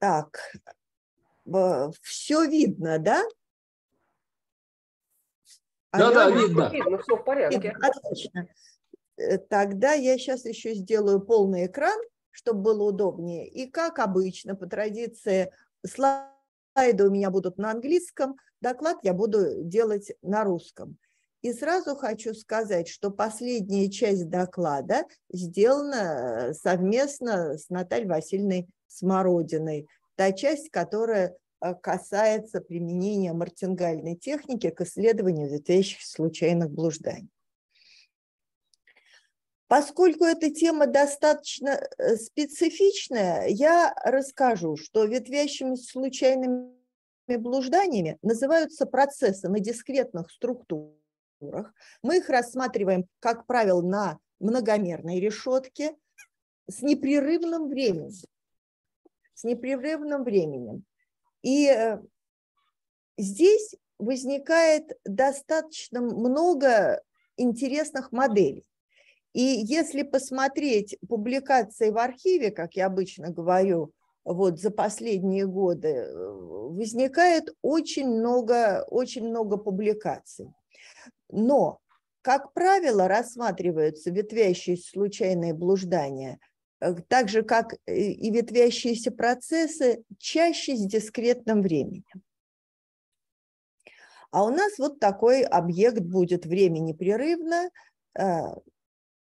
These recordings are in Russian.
Так, э, все видно, да? Да, да, видно. видно. Ну, все в порядке. Отлично. Э, тогда я сейчас еще сделаю полный экран, чтобы было удобнее. И как обычно, по традиции, слайды у меня будут на английском, доклад я буду делать на русском. И сразу хочу сказать, что последняя часть доклада сделана э, совместно с Натальей Васильевной смородиной, та часть, которая э, касается применения мартингальной техники к исследованию ветвящих случайных блужданий. Поскольку эта тема достаточно э, специфичная, я расскажу, что ветвящими случайными блужданиями называются процессы на дискретных структурах. Мы их рассматриваем, как правило, на многомерной решетке с непрерывным временем с непрерывным временем. И э, здесь возникает достаточно много интересных моделей. И если посмотреть публикации в архиве, как я обычно говорю, вот за последние годы, э, возникает очень много, очень много публикаций. Но, как правило, рассматриваются ветвящиеся случайные блуждания Э, так же как э, и ветвящиеся процессы, чаще с дискретным временем. А у нас вот такой объект будет времени непрерывно э,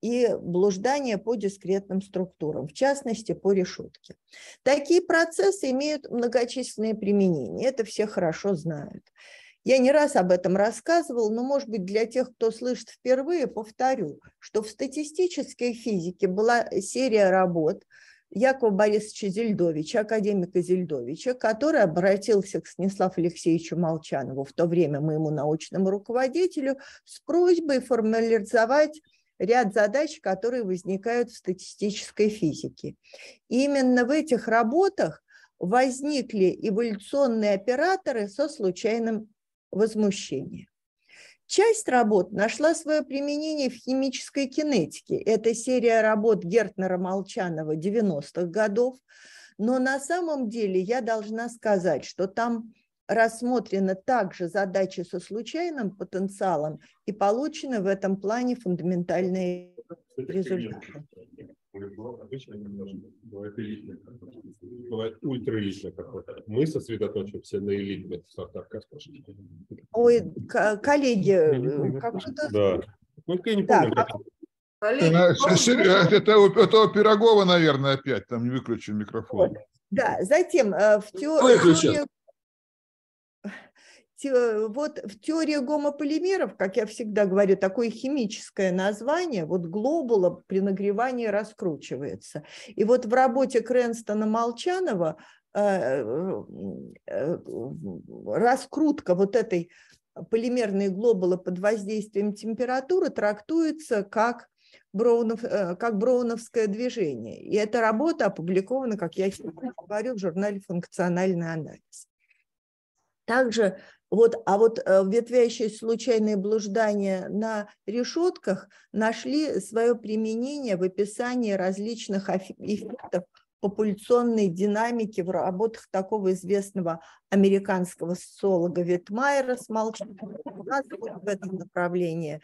и блуждание по дискретным структурам, в частности, по решетке. Такие процессы имеют многочисленные применения, это все хорошо знают. Я не раз об этом рассказывал, но, может быть, для тех, кто слышит впервые, повторю, что в статистической физике была серия работ Якова Борисовича Зельдовича, академика Зельдовича, который обратился к Станиславу Алексеевичу Молчанову, в то время моему научному руководителю, с просьбой формализовать ряд задач, которые возникают в статистической физике. И именно в этих работах возникли эволюционные операторы со случайным возмущения. Часть работ нашла свое применение в химической кинетике. Это серия работ Гертнера-Молчанова 90-х годов. Но на самом деле я должна сказать, что там рассмотрена также задача со случайным потенциалом и получены в этом плане фундаментальные результаты. Обычно не должны. Бывает элитный Бывает ультраличный какой-то. Мы сосредоточимся на элитных сортах картошки. Ой, коллеги, э, как-то... что Да. Ну, я не помню. Да. Коллеги, э, это, это, это у Пирогова, наверное, опять. Там не выключен микрофон. Да, затем э, в теории вот в теории гомополимеров, как я всегда говорю, такое химическое название, вот глобула при нагревании раскручивается. И вот в работе Крэнстона Молчанова э, э, раскрутка вот этой полимерной глобулы под воздействием температуры трактуется как Броунов, э, как броуновское движение. И эта работа опубликована, как я говорю, в журнале «Функциональный анализ». Также вот, а вот э, ветвящие случайные блуждания на решетках нашли свое применение в описании различных эффектов популяционной динамики в работах такого известного американского социолога Витмайера с У нас в этом направлении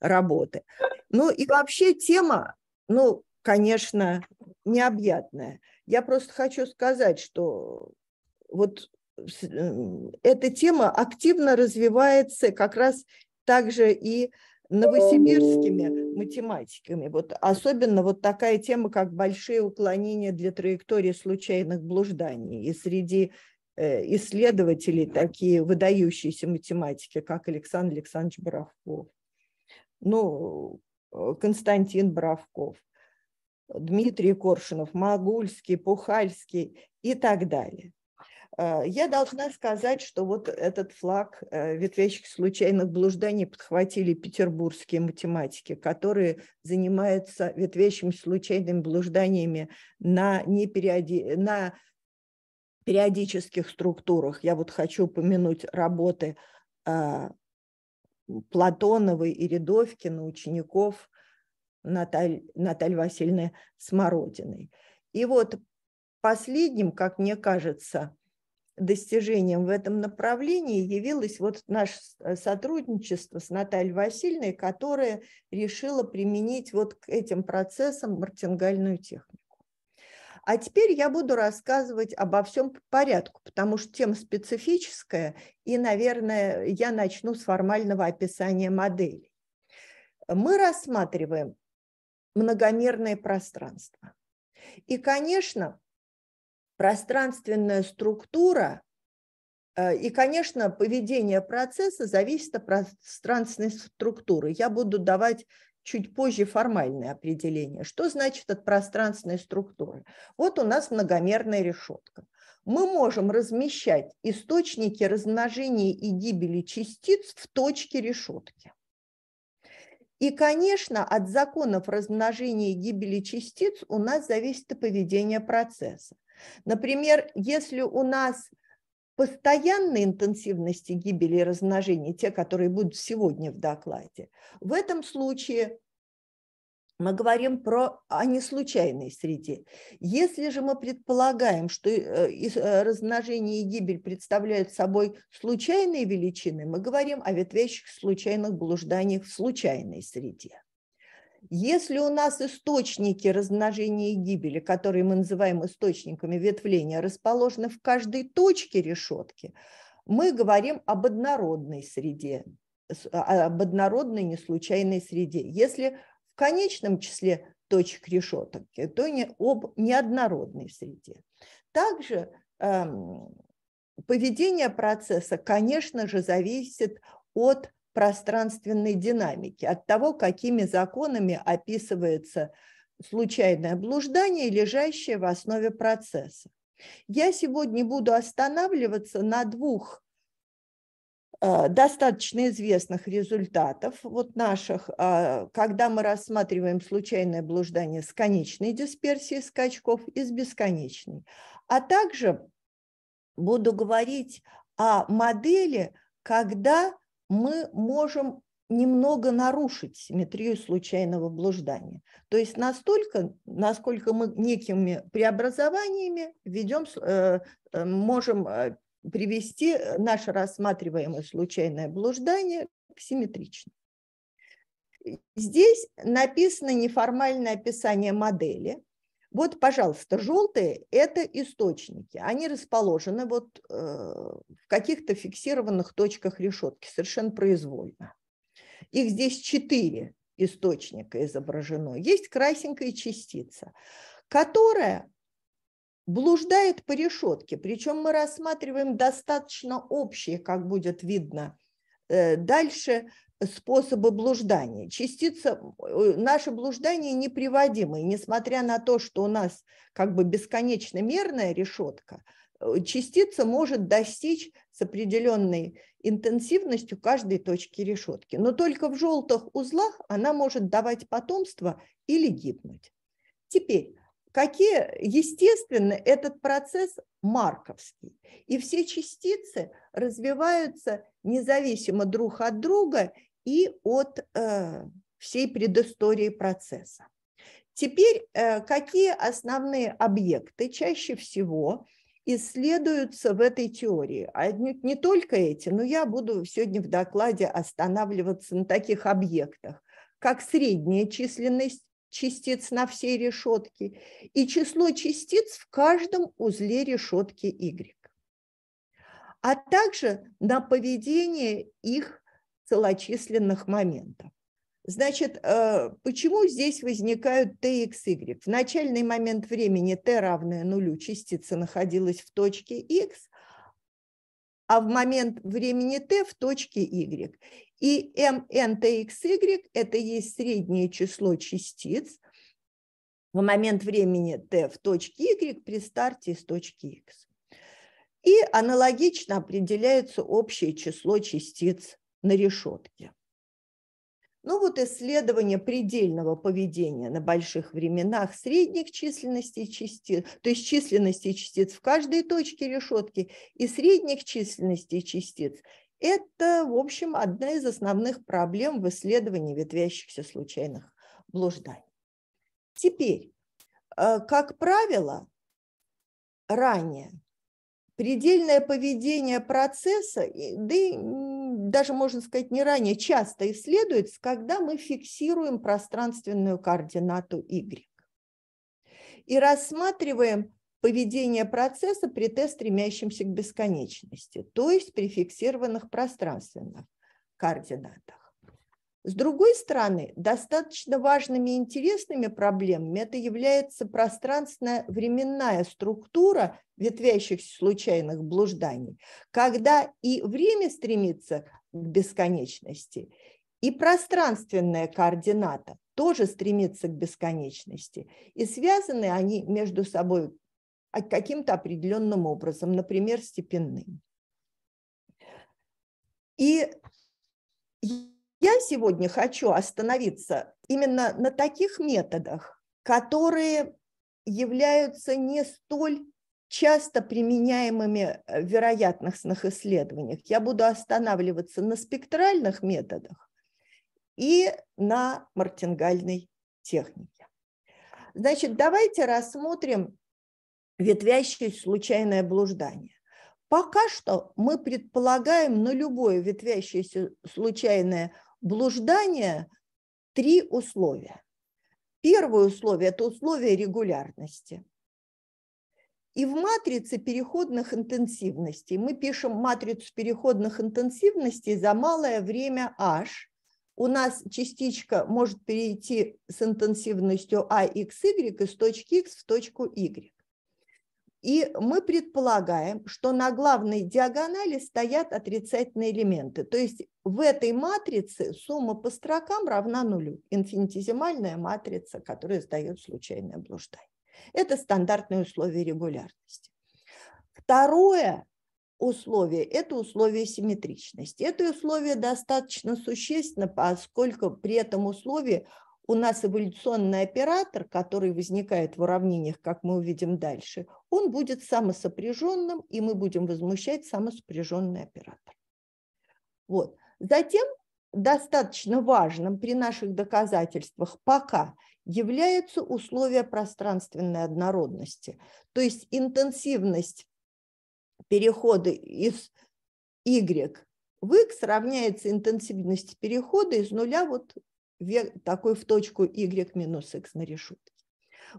работы. Ну и вообще тема, ну, конечно, необъятная. Я просто хочу сказать, что вот эта тема активно развивается как раз также и новосибирскими математиками. Вот особенно вот такая тема, как большие уклонения для траектории случайных блужданий. И среди э, исследователей такие выдающиеся математики, как Александр Александрович Боровков, ну, э, Константин Боровков, Дмитрий Коршунов, Магульский, Пухальский и так далее. А, я должна сказать, что вот этот флаг э, ветвящих случайных блужданий подхватили петербургские математики, которые занимаются ветвящими случайными блужданиями на, непериоди... на периодических структурах. Я вот хочу упомянуть работы а, Платоновой и Рядовкина, учеников Наталь... Натальи Васильевны Смородиной. И вот последним, как мне кажется, достижением в этом направлении явилось вот наше э, сотрудничество с Натальей Васильевной, которая решила применить вот к этим процессам мартингальную технику. А теперь я буду рассказывать обо всем по порядку, потому что тема специфическая, и, наверное, я начну с формального описания моделей. Мы рассматриваем многомерное пространство. И, конечно, пространственная структура э, и, конечно, поведение процесса зависит от пространственной структуры. Я буду давать чуть позже формальное определение. Что значит от пространственной структуры? Вот у нас многомерная решетка. Мы можем размещать источники размножения и гибели частиц в точке решетки. И, конечно, от законов размножения и гибели частиц у нас зависит и поведение процесса. Например, если у нас постоянной интенсивности гибели и размножения, те, которые будут сегодня в докладе, в этом случае мы говорим про, о неслучайной среде. Если же мы предполагаем, что э, э, размножение и гибель представляют собой случайные величины, мы говорим о ветвящих случайных блужданиях в случайной среде. Если у нас источники размножения и гибели, которые мы называем источниками ветвления, расположены в каждой точке решетки, мы говорим об однородной среде, а, а, об однородной неслучайной среде. Если в конечном числе точек решеток, то не об неоднородной среде. Также эм, поведение процесса, конечно же, зависит от пространственной динамики, от того, какими законами описывается случайное блуждание, лежащее в основе процесса. Я сегодня буду останавливаться на двух э, достаточно известных результатов вот наших, э, когда мы рассматриваем случайное блуждание с конечной дисперсией скачков и с бесконечной. А также буду говорить о модели, когда мы можем немного нарушить симметрию случайного блуждания. То есть настолько, насколько мы некими преобразованиями ведем, э, э, можем э, привести наше рассматриваемое случайное блуждание к симметричному. Здесь написано неформальное описание модели – вот, пожалуйста, желтые – это источники. Они расположены вот э, в каких-то фиксированных точках решетки, совершенно произвольно. Их здесь четыре источника изображено. Есть красенькая частица, которая блуждает по решетке. Причем мы рассматриваем достаточно общие, как будет видно э, дальше, способы блуждания. Частица, э, наши блуждания неприводимые, несмотря на то, что у нас как бы бесконечно мерная решетка, э, частица может достичь с определенной интенсивностью каждой точки решетки. Но только в желтых узлах она может давать потомство или гибнуть. Теперь, какие, естественно, этот процесс марковский. И все частицы развиваются независимо друг от друга и от э, всей предыстории процесса. Теперь э, какие основные объекты чаще всего исследуются в этой теории? А не только эти, но я буду сегодня в докладе останавливаться на таких объектах, как средняя численность частиц на всей решетке и число частиц в каждом узле решетки Y, а также на поведение их целочисленных моментов. Значит, э, почему здесь возникают t и x, y? В начальный момент времени t равное нулю, частица находилась в точке x, а в момент времени t в точке y. И m n t x, y – это есть среднее число частиц в момент времени t в точке y при старте из точки x. И аналогично определяется общее число частиц на решетке. Ну вот исследование предельного поведения на больших временах средних численностей частиц, то есть численности частиц в каждой точке решетки и средних численностей частиц – это, в общем, одна из основных проблем в исследовании ветвящихся случайных блужданий. Теперь, э, как правило, ранее предельное поведение процесса, да и даже, можно сказать, не ранее, часто исследуется, когда мы фиксируем пространственную координату Y. И рассматриваем поведение процесса при Т, стремящемся к бесконечности, то есть при фиксированных пространственных координатах. С другой стороны, достаточно важными и интересными проблемами это является пространственно-временная структура ветвящихся случайных блужданий, когда и время стремится к бесконечности, и пространственная координата тоже стремится к бесконечности. И связаны они между собой а каким-то определенным образом, например, степенным. И я сегодня хочу остановиться именно на таких методах, которые являются не столь часто применяемыми э, в вероятностных исследованиях. Я буду останавливаться на спектральных методах и на мартингальной технике. Значит, давайте рассмотрим ветвящееся случайное блуждание. Пока что мы предполагаем на любое ветвящееся случайное блуждания три условия. Первое условие – это условие регулярности. И в матрице переходных интенсивностей мы пишем матрицу переходных интенсивностей за малое время h. У нас частичка может перейти с интенсивностью a, x, y из точки x в точку y. И мы предполагаем, что на главной диагонали стоят отрицательные элементы. То есть в этой матрице сумма по строкам равна нулю. Инфинитизимальная матрица, которая сдает случайное блуждание. Это стандартное условие регулярности. Второе условие – это условие симметричности. Это условие достаточно существенно, поскольку при этом условии у нас эволюционный оператор, который возникает в уравнениях, как мы увидим дальше, он будет самосопряженным, и мы будем возмущать самосопряженный оператор. Вот. Затем достаточно важным при наших доказательствах пока является условие пространственной однородности, то есть интенсивность перехода из Y в X равняется интенсивности перехода из нуля вот такой в точку y минус x на решетке.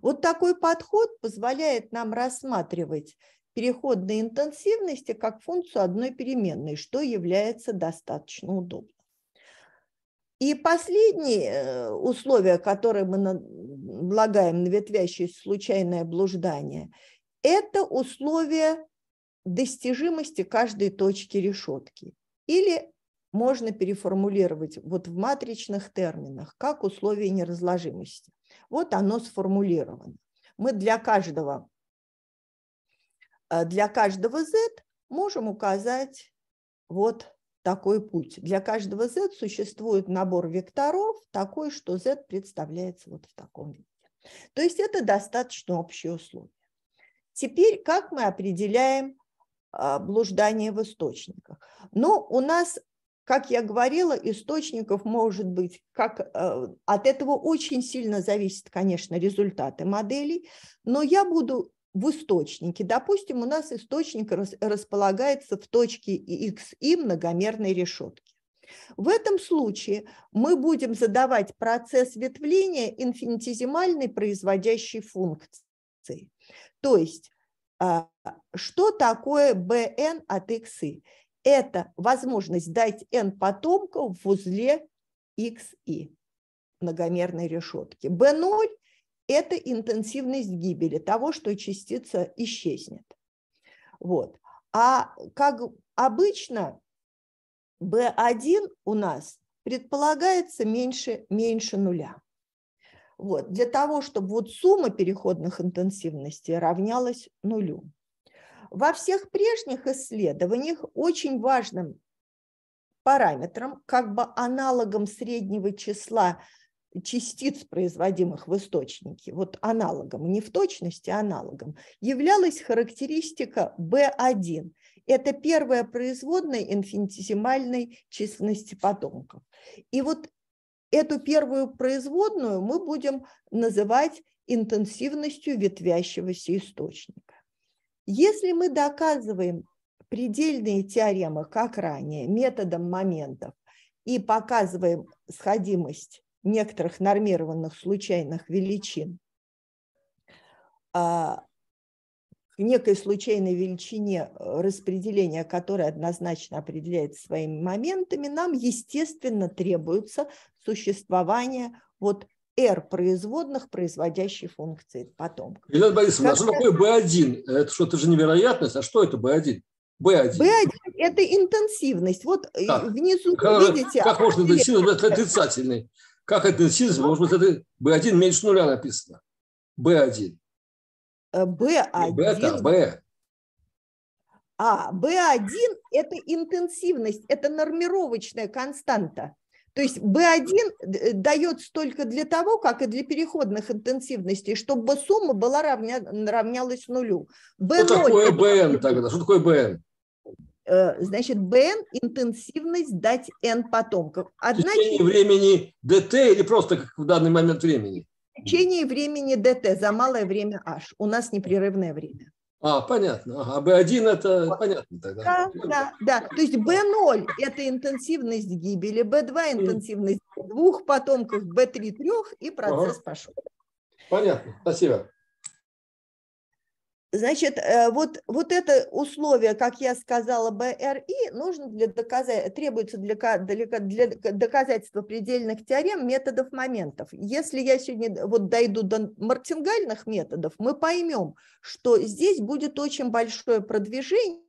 Вот такой подход позволяет нам рассматривать переходные интенсивности как функцию одной переменной, что является достаточно удобно. И последнее э, условие, которое мы налагаем на ветвящееся случайное блуждание, это условие достижимости каждой точки решетки или можно переформулировать вот в матричных терминах, как условие неразложимости. Вот оно сформулировано. Мы для каждого, э, для каждого Z можем указать вот такой путь. Для каждого Z существует набор векторов такой, что Z представляется вот в таком виде. То есть это достаточно общее условие Теперь как мы определяем э, блуждание в источниках? Но ну, у нас как я говорила, источников может быть, как э, от этого очень сильно зависят, конечно, результаты моделей, но я буду в источнике. Допустим, у нас источник располагается в точке x и многомерной решетки. В этом случае мы будем задавать процесс ветвления инфинитизимальной производящей функции. То есть, а, что такое bn от xi? это возможность дать n потомков в узле xi многомерной решетки. B0 – это интенсивность гибели того, что частица исчезнет. Вот. А как обычно, B1 у нас предполагается меньше, меньше нуля. Вот, для того, чтобы вот сумма переходных интенсивностей равнялась нулю. Во всех прежних исследованиях очень важным параметром, как бы аналогом среднего числа частиц, производимых в источнике, вот аналогом, не в точности, а аналогом, являлась характеристика B1. Это первая производная инфинитизимальной численности потомков. И вот эту первую производную мы будем называть интенсивностью ветвящегося источника. Если мы доказываем предельные теоремы, как ранее, методом моментов, и показываем сходимость некоторых нормированных случайных величин а, к некой случайной величине э, распределения, которое однозначно определяется своими моментами, нам, естественно, требуется существование вот R производных, производящей функции потомков. Елена Борисовна, как а что такое B1? Это что-то же невероятность, а что это B1? B1. B1 – это интенсивность. Вот э, так. внизу, как, видите… Как можно интенсивность, ну, это отрицательный. Как интенсивность, может быть, это B1 меньше нуля написано. B1. B1. Бета, B. А, B1 – это интенсивность, это нормировочная константа. То есть B1 э, дает столько для того, как и для переходных интенсивностей, чтобы сумма была равня, равнялась нулю. B0, что такое BN тогда? Что такое BN? Э, значит, BN – интенсивность дать N потомков. Одна в течение времени DT или просто как в данный момент времени? В течение времени DT за малое время H. У нас непрерывное время. А, понятно. А B1 это понятно тогда. Да, да, да. То есть B0 – это интенсивность гибели, B2 – интенсивность двух потомков, B3 – трех, и процесс ага. пошел. Понятно. Спасибо. Значит, э, вот, вот это условие, как я сказала, БРИ, нужно для доказа... требуется для, для, для доказательства предельных теорем методов моментов. Если я сегодня вот дойду до мартингальных методов, мы поймем, что здесь будет очень большое продвижение,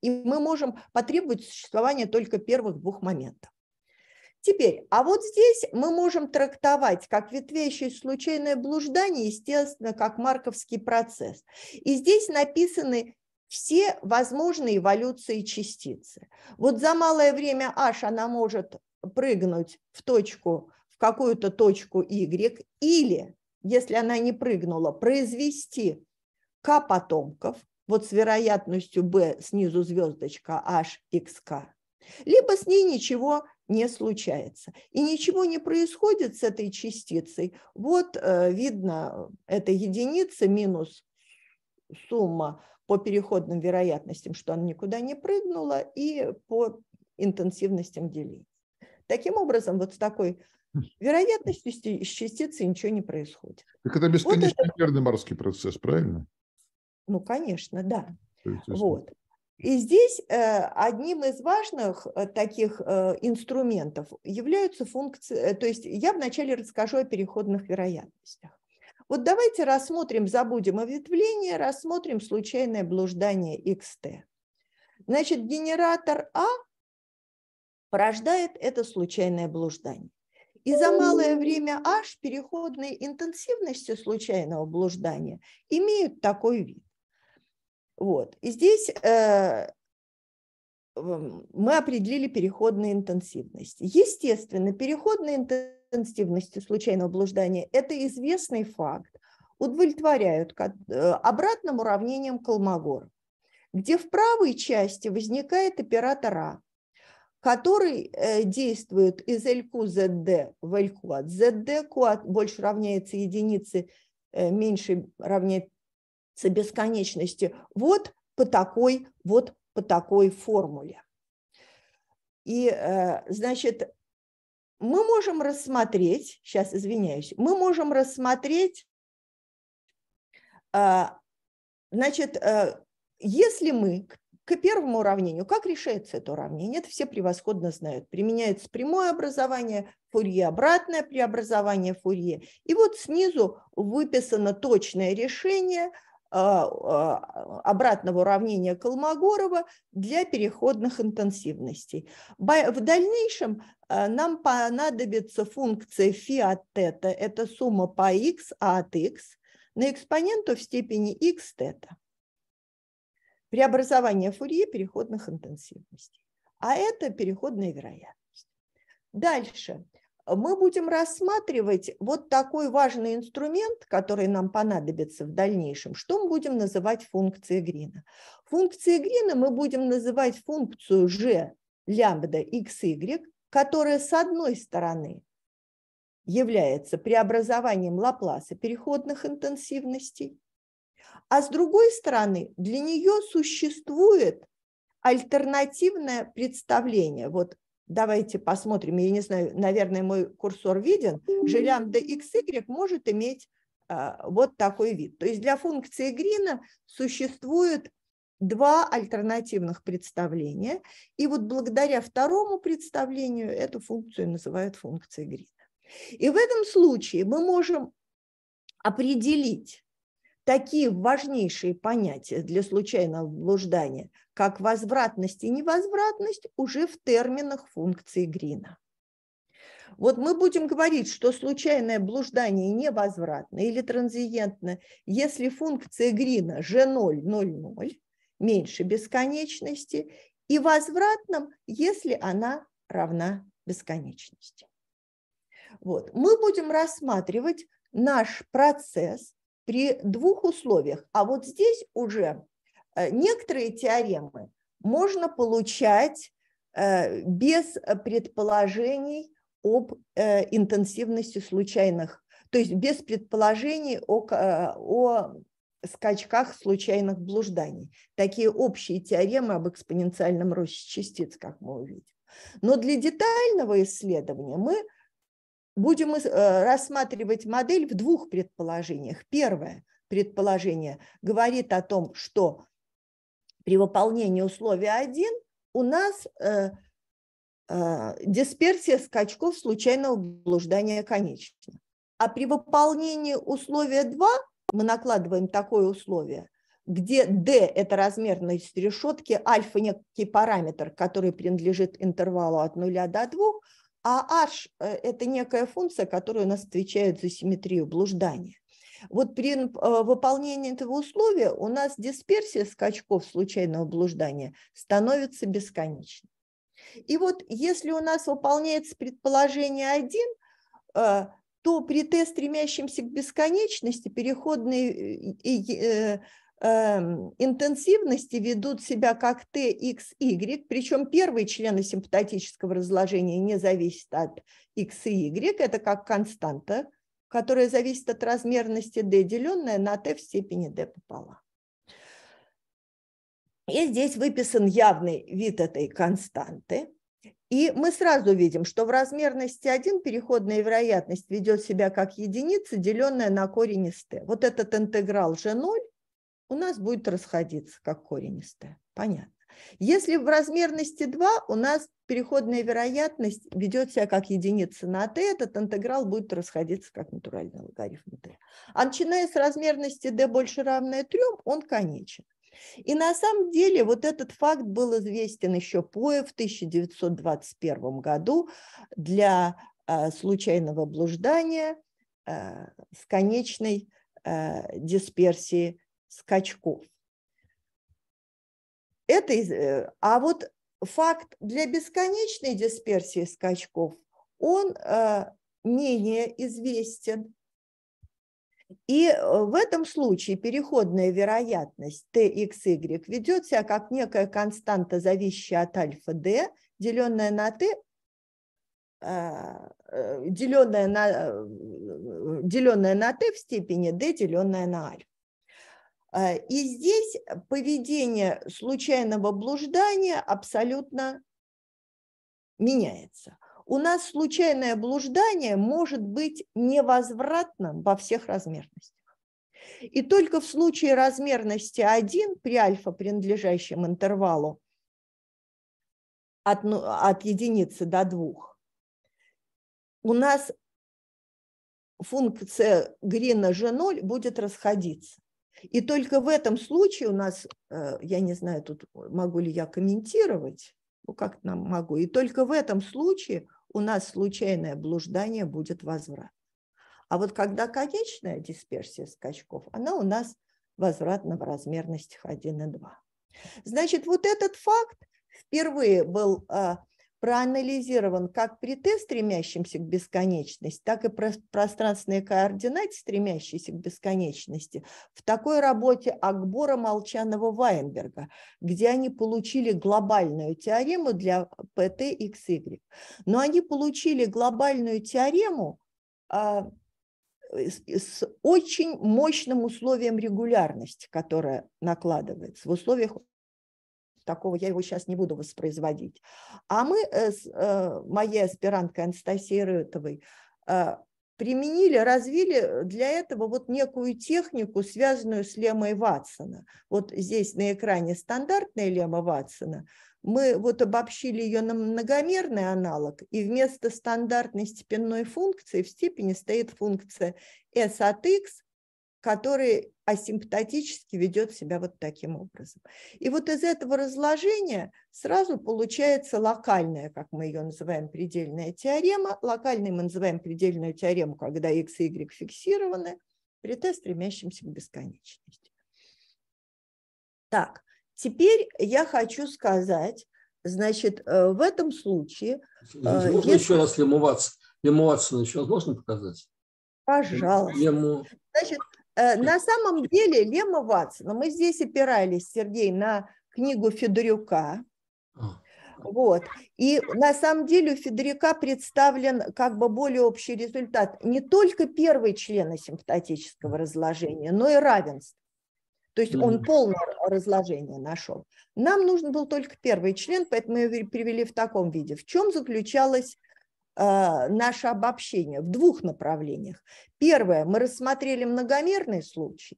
и мы можем потребовать существования только первых двух моментов. Теперь, а вот здесь мы можем трактовать как ветвящее случайное блуждание, естественно, как марковский процесс. И здесь написаны все возможные эволюции частицы. Вот за малое время h она может прыгнуть в точку, в какую-то точку y, или, если она не прыгнула, произвести k потомков, вот с вероятностью b снизу звездочка hxk, либо с ней ничего не случается. И ничего не происходит с этой частицей. Вот э, видно, эта единица минус сумма по переходным вероятностям, что она никуда не прыгнула, и по интенсивностям деления. Таким образом, вот с такой вероятностью с частицей ничего не происходит. Так это бесконечный вот это... морский процесс, правильно? Ну, конечно, да. Вот. И здесь э, одним из важных э, таких э, инструментов являются функции, то есть я вначале расскажу о переходных вероятностях. Вот давайте рассмотрим, забудем ответвление, рассмотрим случайное блуждание XT. Значит, генератор А порождает это случайное блуждание. И за малое время H переходные интенсивности случайного блуждания имеют такой вид. Вот. И здесь э, эм, мы определили переходную интенсивность. Естественно, переходная интенсивность случайного блуждания – это известный факт, удовлетворяют э, обратным уравнением Колмогора, где в правой части возникает оператор А, который э, действует из LQZD в от LQZD, Q а больше равняется единице, меньше равняется бесконечности вот по такой, вот по такой формуле. И, э, значит, мы можем рассмотреть, сейчас извиняюсь, мы можем рассмотреть, э, значит, э, если мы к первому уравнению, как решается это уравнение, это все превосходно знают. Применяется прямое образование Фурье, обратное преобразование Фурье. И вот снизу выписано точное решение – а, а, обратного уравнения Колмогорова для переходных интенсивностей. В дальнейшем а, нам понадобится функция фи от тета, это сумма по x, а от x, на экспоненту в степени x тета. Преобразование Фурье переходных интенсивностей. А это переходная вероятность. Дальше мы будем рассматривать вот такой важный инструмент, который нам понадобится в дальнейшем, что мы будем называть функцией Грина. Функцией Грина мы будем называть функцию g лямбда x, y, которая с одной стороны является преобразованием Лапласа переходных интенсивностей, а с другой стороны для нее существует альтернативное представление. Вот Давайте посмотрим, я не знаю, наверное, мой курсор виден. Жилямбда xy может иметь а, вот такой вид. То есть для функции Грина существует два альтернативных представления. И вот благодаря второму представлению эту функцию называют функцией Грина. И в этом случае мы можем определить такие важнейшие понятия для случайного блуждания, как возвратность и невозвратность, уже в терминах функции Грина. Вот мы будем говорить, что случайное блуждание невозвратно или транзиентно, если функция Грина G0,00 меньше бесконечности, и возвратным, если она равна бесконечности. Вот. Мы будем рассматривать наш процесс при двух условиях. А вот здесь уже э, некоторые теоремы можно получать э, без предположений об э, интенсивности случайных, то есть без предположений о, о скачках случайных блужданий. Такие общие теоремы об экспоненциальном росте частиц, как мы увидим. Но для детального исследования мы Будем э, рассматривать модель в двух предположениях. Первое предположение говорит о том, что при выполнении условия 1 у нас э, э, дисперсия скачков случайного блуждания конечна. А при выполнении условия 2 мы накладываем такое условие, где D – это размерность решетки, альфа – некий параметр, который принадлежит интервалу от 0 до 2, а h э, – это некая функция, которая у нас отвечает за симметрию блуждания. Вот при э, выполнении этого условия у нас дисперсия скачков случайного блуждания становится бесконечной. И вот если у нас выполняется предположение 1, э, то при Т, стремящемся к бесконечности, переходный Эм, интенсивности ведут себя как Т, X, Y, причем первые члены симпатического разложения не зависят от X и Y, это как константа, которая зависит от размерности D, деленная на T в степени D пополам. И здесь выписан явный вид этой константы. И мы сразу видим, что в размерности 1 переходная вероятность ведет себя как единица, деленная на корень из t. Вот этот интеграл же 0 у нас будет расходиться как коренистая. Понятно. Если в размерности 2 у нас переходная вероятность ведет себя как единица на t, этот интеграл будет расходиться как натуральный логарифм t. А начиная с размерности d больше равное 3, он конечен. И на самом деле вот этот факт был известен еще Пое в 1921 году для э, случайного блуждания э, с конечной э, дисперсией скачков. Это, э, а вот факт для бесконечной дисперсии скачков, он э, менее известен. И э, в этом случае переходная вероятность txy ведет себя как некая константа, зависящая от альфа d, деленная на t, деленная на, деленная на t в степени d, деленная на альфа. А, и здесь поведение случайного блуждания абсолютно меняется. У нас случайное блуждание может быть невозвратным во всех размерностях. И только в случае размерности 1 при альфа, принадлежащем интервалу от, ну, от единицы до 2, у нас функция Грина G0 будет расходиться. И только в этом случае у нас, э, я не знаю, тут могу ли я комментировать, ну как нам могу, и только в этом случае у нас случайное блуждание будет возврат. А вот когда конечная дисперсия скачков, она у нас возвратна в размерностях 1 и 2. Значит, вот этот факт впервые был а, проанализирован как при притыв, стремящемся к бесконечности, так и пространственные координаты, стремящиеся к бесконечности, в такой работе Акбора, Молчанова, Вайнберга, где они получили глобальную теорему для PTXY. Но они получили глобальную теорему а, с очень мощным условием регулярности, которое накладывается в условиях такого я его сейчас не буду воспроизводить. А мы э, с э, моей аспиранткой Анастасией Рытовой э, применили, развили для этого вот некую технику, связанную с лемой Ватсона. Вот здесь на экране стандартная лема Ватсона. Мы вот обобщили ее на многомерный аналог, и вместо стандартной степенной функции в степени стоит функция S от X – который асимптотически ведет себя вот таким образом. И вот из этого разложения сразу получается локальная, как мы ее называем, предельная теорема. Локальной мы называем предельную теорему, когда x и y фиксированы, при t, стремящемся к бесконечности. Так, теперь я хочу сказать, значит, э, в этом случае... Э, можно если... еще раз лимоваться? Лимоваться еще раз можно показать? Пожалуйста. Значит, Э, на самом деле Лема Ватсона, мы здесь опирались, Сергей, на книгу Федорюка. А. Вот. И на самом деле у Федорюка представлен как бы более общий результат. Не только первый член асимптотического разложения, но и равенство. То есть он полное разложение нашел. Нам нужен был только первый член, поэтому мы его привели в таком виде. В чем заключалась? А, наше обобщение в двух направлениях. Первое, мы рассмотрели многомерный случай,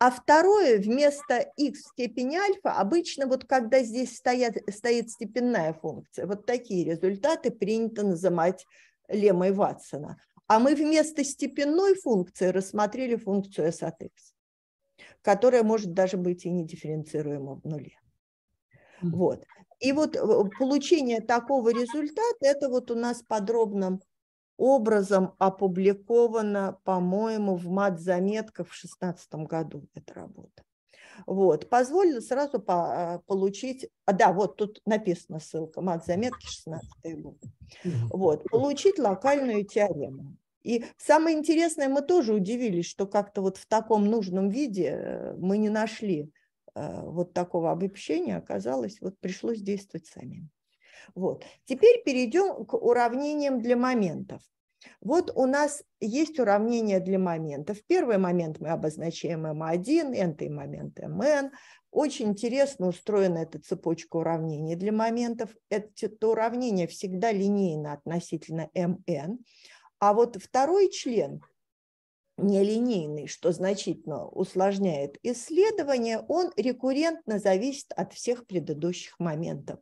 а второе, вместо x в степени альфа, обычно вот когда здесь стоят, стоит степенная функция, вот такие результаты принято называть лемой Ватсона. А мы вместо степенной функции рассмотрели функцию s от x, которая может даже быть и не дифференцируема в нуле. Вот. И вот э, получение такого результата, это вот у нас подробным образом опубликовано, по-моему, в мат-заметках в 2016 году эта работа. Вот, позволила сразу по, э, получить, а, да, вот тут написана ссылка, мат-заметки 16 год. Вот, получить локальную теорему. И самое интересное, мы тоже удивились, что как-то вот в таком нужном виде э, мы не нашли Э, вот такого обобщения оказалось, вот пришлось действовать самим. Вот. Теперь перейдем к уравнениям для моментов. Вот у нас есть уравнение для моментов. Первый момент мы обозначаем м 1 n момент mn. Эм Очень интересно устроена эта цепочка уравнений для моментов. Это уравнение всегда линейно относительно mn. Эм а вот второй член – нелинейный, что значительно усложняет исследование, он рекуррентно зависит от всех предыдущих моментов.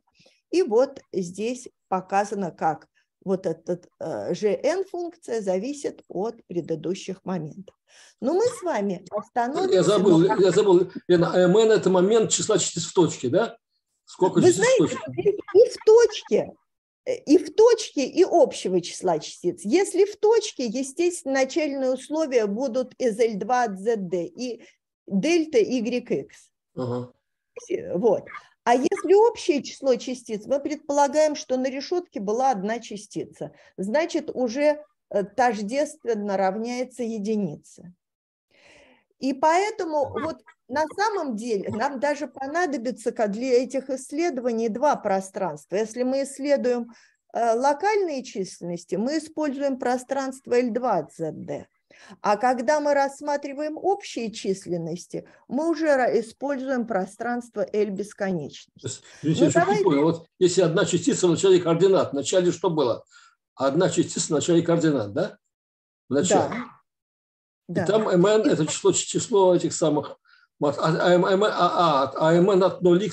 И вот здесь показано, как вот этот э, GN-функция зависит от предыдущих моментов. Но мы с вами остановимся... Я забыл, на... я забыл Лена, MN – это момент числа частиц в точке, да? Сколько Вы знаете, в точке? и в точке, Э, и в точке, и общего числа частиц. Если в точке, естественно, начальные условия будут из L2 от ZD и дельта YX. Ага. Вот. А если общее число частиц, мы предполагаем, что на решетке была одна частица, значит, уже э, тождественно равняется единице. И поэтому вот на самом деле нам даже понадобится для этих исследований два пространства. Если мы исследуем э, локальные численности, мы используем пространство L2ZD. А когда мы рассматриваем общие численности, мы уже используем пространство L бесконечность. Ну, давайте... вот если одна частица в начале координат, в начале что было? Одна частица в начале координат, да? В начале. Да. И да. там mn – это число, число этих самых Mas АМН от 0х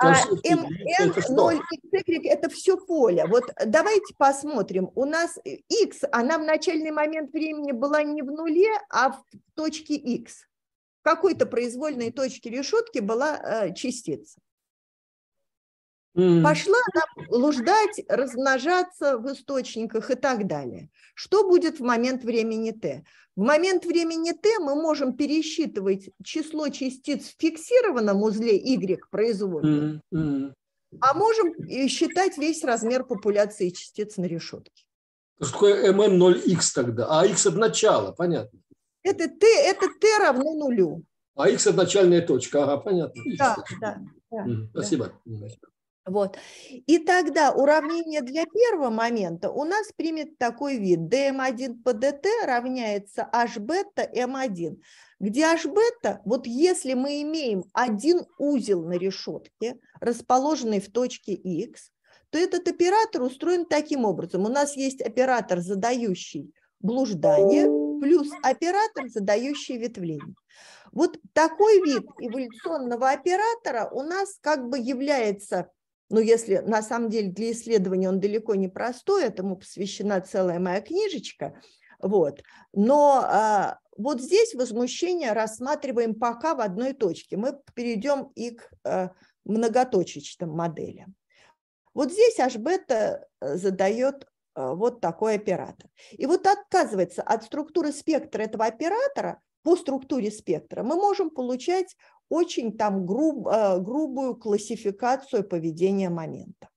МН0, Y – это все поле. Вот давайте посмотрим. У нас X, э, она в начальный момент времени была не в нуле, а в точке X. В какой-то произвольной точке решетки была э, частица. Пошла она блуждать, размножаться в источниках и так далее. Что будет в момент времени Т? В момент времени t мы можем пересчитывать число частиц в фиксированном узле y произвольно, mm -hmm. а можем э, считать весь размер популяции частиц на решетке. То есть такое mm0x тогда? А x от начала, понятно. Это t, это t равно нулю. А x от начальная точка, ага, понятно. Да, да, да, Спасибо. Да. Вот. И тогда уравнение для первого момента у нас примет такой вид. dm1 по dt равняется h m1, где h вот если мы имеем один узел на решетке, расположенный в точке x, то этот оператор устроен таким образом. У нас есть оператор, задающий блуждание, плюс оператор, задающий ветвление. Вот такой вид эволюционного оператора у нас как бы является ну, если на самом деле для исследования он далеко не простой, этому посвящена целая моя книжечка, вот. Но а, вот здесь возмущение рассматриваем пока в одной точке. Мы перейдем и к а, многоточечным моделям. Вот здесь аж Ашбета э, задает а, вот такой оператор. И вот отказывается от структуры спектра этого оператора по структуре спектра, мы можем получать очень там груб, а, грубую классификацию поведения момента.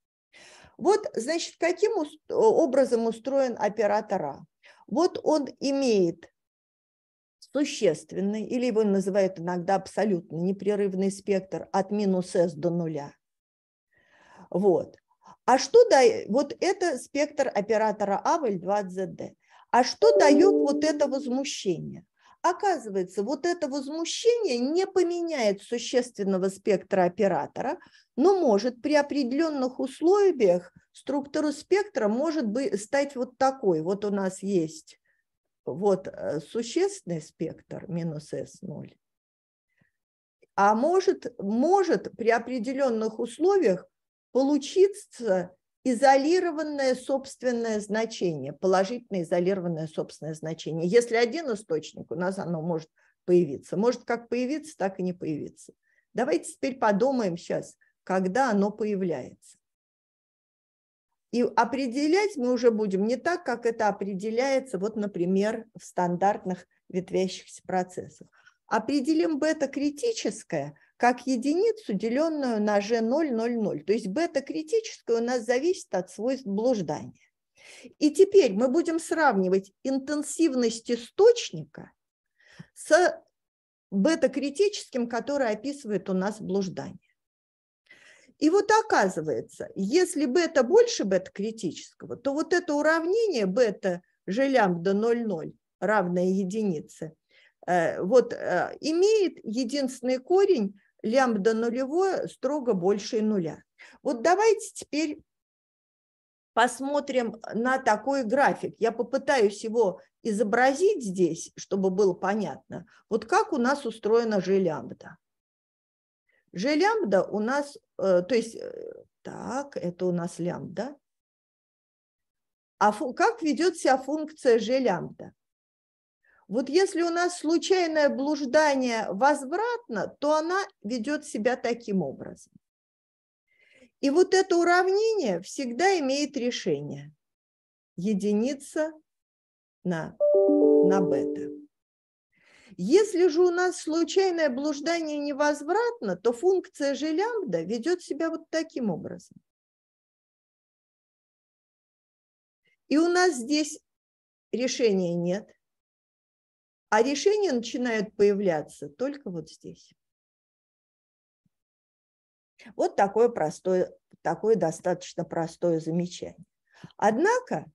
Вот, значит, каким образом устроен оператор А? Вот он имеет существенный, или его называют иногда абсолютно непрерывный спектр от минус S до нуля. Вот. А что дает, вот это спектр оператора А в L2ZD. А что дает вот это возмущение? Оказывается, вот это возмущение не поменяет существенного спектра оператора, но может при определенных условиях структура спектра может быть, стать вот такой. Вот у нас есть вот э, существенный спектр минус S0, а может, может при определенных условиях получиться изолированное собственное значение, положительно изолированное собственное значение. Если один источник, у нас оно может появиться. Может как появиться, так и не появиться. Давайте теперь подумаем сейчас, когда оно появляется. И определять мы уже будем не так, как это определяется, вот, например, в стандартных ветвящихся процессах. Определим бета-критическое – как единицу, деленную на G0,00. То есть бета критическое у нас зависит от свойств блуждания. И теперь мы будем сравнивать интенсивность источника с бета-критическим, который описывает у нас блуждание. И вот оказывается, если бета больше бета-критического, то вот это уравнение бета g лямбда 0,0 равное единице, э, вот э, имеет единственный корень лямбда нулевое строго больше нуля. Вот давайте теперь посмотрим на такой график. Я попытаюсь его изобразить здесь, чтобы было понятно. Вот как у нас устроена же лямбда. G лямбда у нас, э, то есть, э, так, это у нас лямбда. А как ведет себя функция G лямбда? Вот если у нас случайное блуждание возвратно, то она ведет себя таким образом. И вот это уравнение всегда имеет решение. Единица на, на бета. Если же у нас случайное блуждание невозвратно, то функция же лямбда ведет себя вот таким образом. И у нас здесь решения нет – а решения начинают появляться только вот здесь. Вот такое простое, такое достаточно простое замечание. Однако,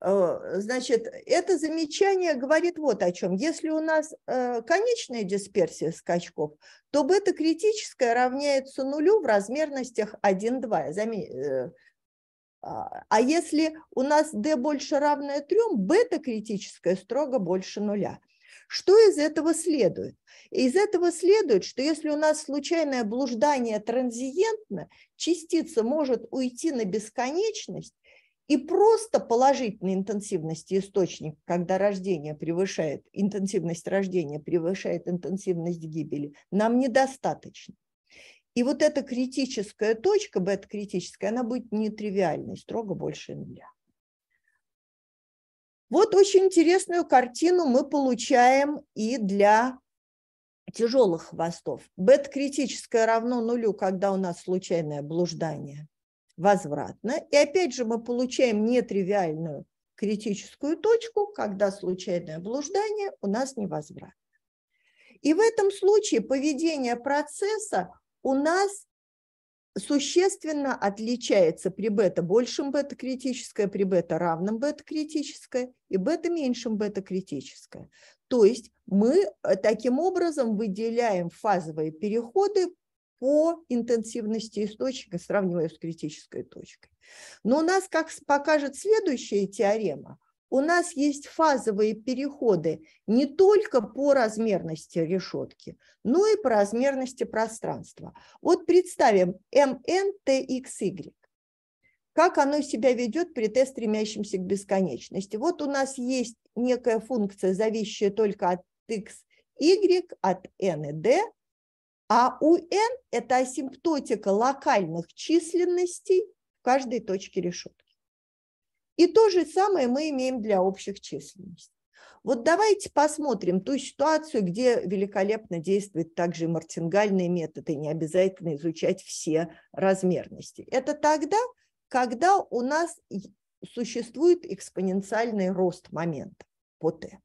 э, значит, это замечание говорит вот о чем. Если у нас э, конечная дисперсия скачков, то бета-критическая равняется нулю в размерностях 1,2. Э, а, а если у нас d больше равное 3, бета-критическая строго больше нуля. Что из этого следует? Из этого следует, что если у нас случайное блуждание транзиентно, частица может уйти на бесконечность, и просто положительной интенсивности источник, когда рождение превышает, интенсивность рождения превышает интенсивность гибели, нам недостаточно. И вот эта критическая точка, бета-критическая, она будет нетривиальной, строго больше нуля. Вот очень интересную картину мы получаем и для тяжелых хвостов. Бет критическое равно нулю, когда у нас случайное блуждание возвратно. И опять же мы получаем нетривиальную критическую точку, когда случайное блуждание у нас невозвратно. И в этом случае поведение процесса у нас существенно отличается при бета большим бета-критическое, при бета равным бета-критическое и бета меньшим бета-критическое. То есть мы э, таким образом выделяем фазовые переходы по интенсивности источника, сравнивая с критической точкой. Но у нас, как покажет следующая теорема, у нас есть фазовые переходы не только по размерности решетки, но и по размерности пространства. Вот представим MNTXY. Как оно себя ведет при Т, стремящемся к бесконечности? Вот у нас есть некая функция, зависящая только от x, y, от n и d, а у n – это асимптотика локальных численностей в каждой точке решетки. И то же самое мы имеем для общих численностей. Вот давайте посмотрим ту ситуацию, где великолепно действует также мартингальный метод, и не обязательно изучать все размерности. Это тогда, когда у нас существует экспоненциальный рост момента по t.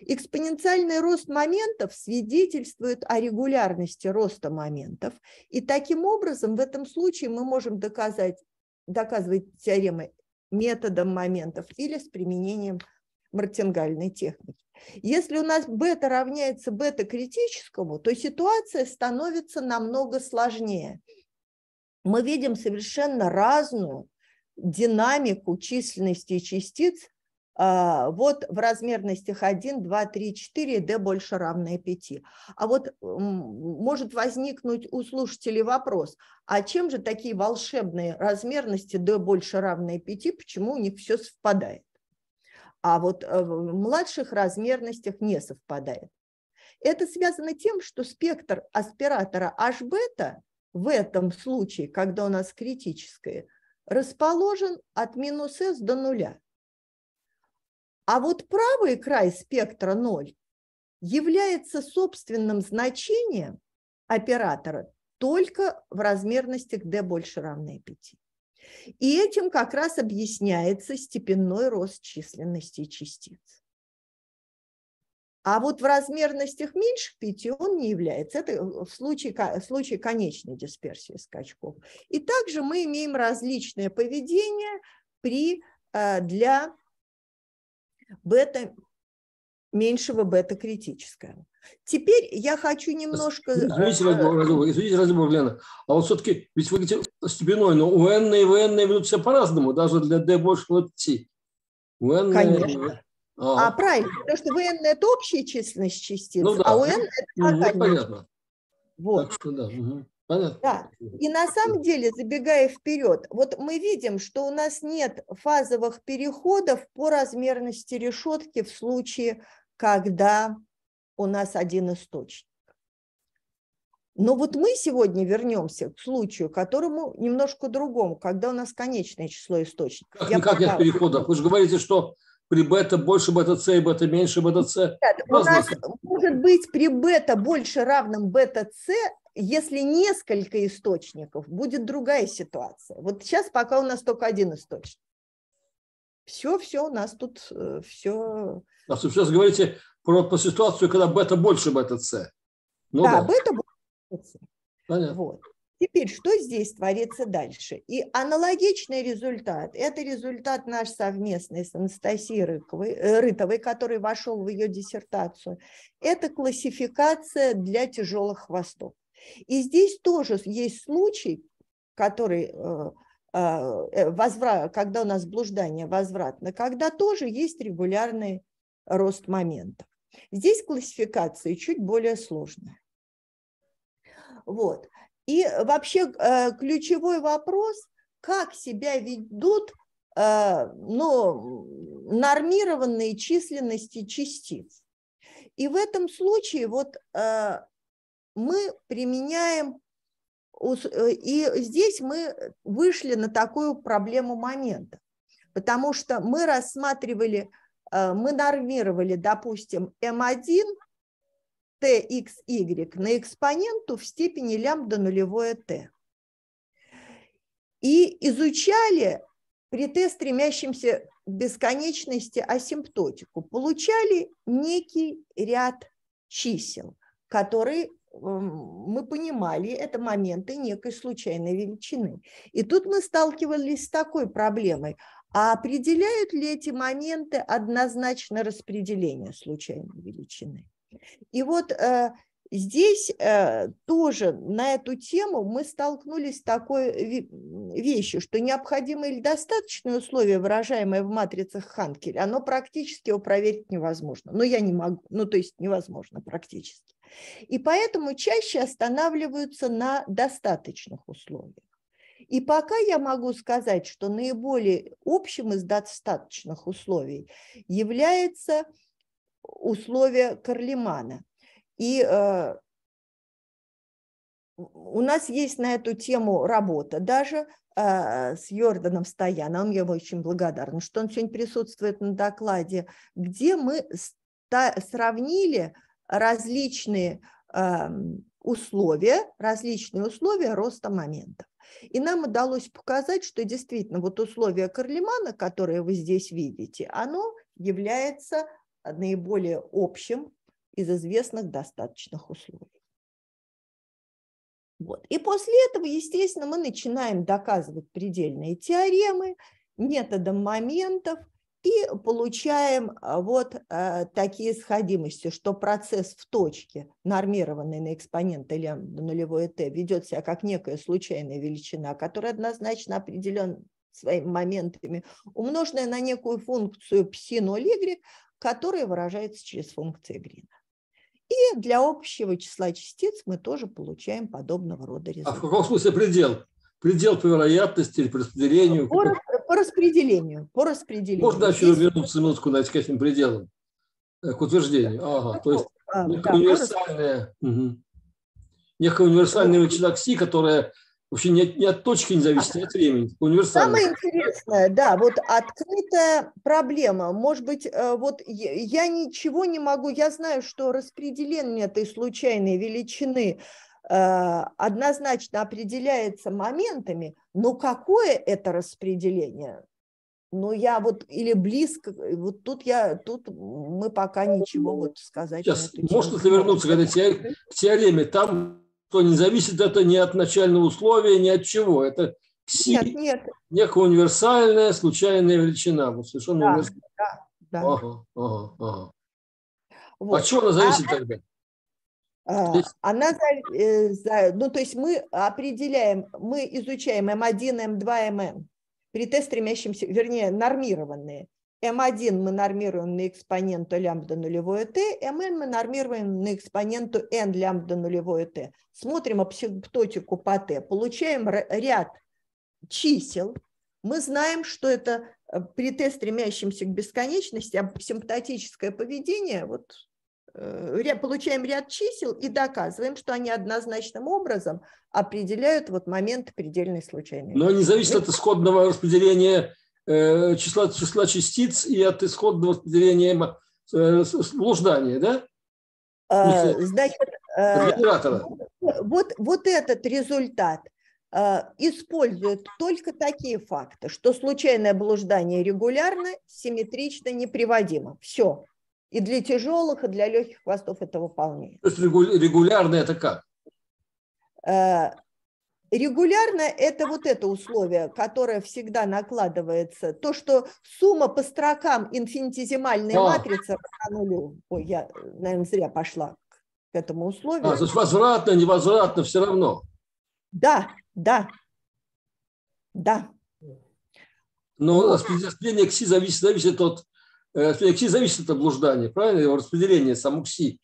Экспоненциальный рост моментов свидетельствует о регулярности роста моментов, и таким образом в этом случае мы можем доказать, доказывать теоремы методом моментов или с применением мартингальной техники. Если у нас бета равняется бета-критическому, то ситуация становится намного сложнее. Мы видим совершенно разную динамику численности частиц а, вот в размерностях 1, 2, 3, 4 d больше равное 5. А вот может возникнуть у слушателей вопрос, а чем же такие волшебные размерности d больше равное 5, почему у них все совпадает? А вот э, в младших размерностях не совпадает. Это связано тем, что спектр аспиратора h в этом случае, когда у нас критическое, расположен от минус S до нуля. А вот правый край спектра 0 является собственным значением оператора только в размерностях d больше равной 5. И этим как раз объясняется степенной рост численности частиц. А вот в размерностях меньше 5 он не является. Это в случае, в случае конечной дисперсии скачков. И также мы имеем различное поведение при, э, для бета меньшего бета критическая. Теперь я хочу немножко... Извините, разговор, э, извините разговор, Лена. А вот все-таки, ведь вы говорите степеной, но у N и ВН ведут себя по-разному, даже для D больше вот T. UN... Конечно. А, а правильно, потому что ВН – это общая численность частиц, ну, да. а УН – это организм. Ну, понятно. Вот. Так что, да. угу. Понятно. Да. И на самом деле, забегая вперед, вот мы видим, что у нас нет фазовых переходов по размерности решетки в случае, когда у нас один источник. Но вот мы сегодня вернемся к случаю, которому немножко другому, когда у нас конечное число источников. Как, я как нет переходов? Вы же говорите, что при бета больше бета-С и бета меньше бета-С. У нас может быть при бета больше равным бета-С если несколько источников, будет другая ситуация. Вот сейчас пока у нас только один источник. Все, все, у нас тут э, все. А вы сейчас говорите про, про ситуацию, когда бета больше бета С. Ну, да, да, бета больше бета Вот. Теперь, что здесь творится дальше? И аналогичный результат – это результат наш совместный с Анастасией Рыковой, э, Рытовой, который вошел в ее диссертацию. Это классификация для тяжелых хвостов. И здесь тоже есть случай, который э, э, возврат, когда у нас блуждание возвратно, когда тоже есть регулярный рост моментов. Здесь классификация чуть более сложная. Вот. И вообще э, ключевой вопрос, как себя ведут ну, нормированные численности частиц. И в этом случае вот мы применяем, э, и здесь мы вышли на такую проблему момента, потому что мы рассматривали, э, мы нормировали, допустим, М1 эм txy на экспоненту в степени лямбда нулевое t. И изучали при t, стремящемся к бесконечности, асимптотику. Получали некий ряд чисел, которые мы понимали, это моменты некой случайной величины. И тут мы сталкивались с такой проблемой. А определяют ли эти моменты однозначно распределение случайной величины? И вот э, здесь э, тоже на эту тему мы столкнулись с такой вещью, что необходимое или достаточное условие, выражаемое в матрицах Ханкеля, оно практически его проверить невозможно. Но ну, я не могу, ну то есть невозможно практически. И поэтому чаще останавливаются на достаточных условиях. И пока я могу сказать, что наиболее общим из достаточных условий является условие Карлемана. И э, у нас есть на эту тему работа даже э, с Йорданом Стояном, я ему очень благодарна, что он сегодня присутствует на докладе, где мы сравнили различные эм, условия, различные условия роста моментов. И нам удалось показать, что действительно вот условие Карлемана, которое вы здесь видите, оно является наиболее общим из известных достаточных условий. Вот. И после этого, естественно, мы начинаем доказывать предельные теоремы методом моментов – и получаем а, вот а, такие сходимости, что процесс в точке, нормированный на экспонент или нулевое Т ведет себя как некая случайная величина, которая однозначно определен своими моментами, умноженная на некую функцию π0y, которая выражается через функции Грина. И для общего числа частиц мы тоже получаем подобного рода результат. А в каком смысле предел? Предел по вероятности или по распределению? По, распределению. По распределению. Можно еще вернуться минутку на этикетным пределам э, к утверждению. Ага, так, то есть а, некая да, универсальная, угу. некая универсальная величина кси, которая вообще не от, не от точки не зависит, а от времени. Универсальная. Самое интересное, да, вот открытая проблема. Может быть, э, вот я ничего не могу, я знаю, что распределение этой случайной величины Э, однозначно определяется моментами, но какое это распределение? Ну, я вот, или близко, э, вот тут я, тут мы пока ничего ну, вот сказать Сейчас, Можно ли вернуться к этой теореме? К теореме? Там, что не зависит это ни от начального условия, ни от чего. Это кси, нет, нет. некая универсальная случайная величина. Вот совершенно да, универсальная. Да, да. Ага, ага, ага. А вот. А чего она зависит а, а тогда? А, она, за, э, за, ну то есть мы определяем, мы изучаем М1, М2, МН при Т стремящимся, вернее, нормированные. М1 эм мы нормируем на экспоненту лямбда нулевое Т, МН эм мы нормируем на экспоненту N лямбда нулевое Т. Смотрим апсептотику по Т, получаем ряд чисел, мы знаем, что это э, при Т, стремящемся к бесконечности, асимптотическое поведение, вот Э, получаем ряд чисел и доказываем, что они однозначным образом определяют вот момент предельной случайности. Но не зависит от исходного распределения э, числа, числа частиц и от исходного распределения э, блуждания, да? А, значит, Регулятора. вот, вот этот результат используют только такие факты, что случайное блуждание регулярно, симметрично, неприводимо. Все. И для тяжелых, и для легких хвостов этого вполне. То есть регулярно это как? Э, регулярно это вот это условие, которое всегда накладывается. То, что сумма по строкам инфинитизимальной а. матрицы равна нулю. Ой, я, наверное, зря пошла к этому условию. А, то есть возвратно, невозвратно, все равно. Да, да, да. Но ну, распределение кси зависит, зависит от Э, кси э, зависит от блуждания, правильно? Его распределение само кси.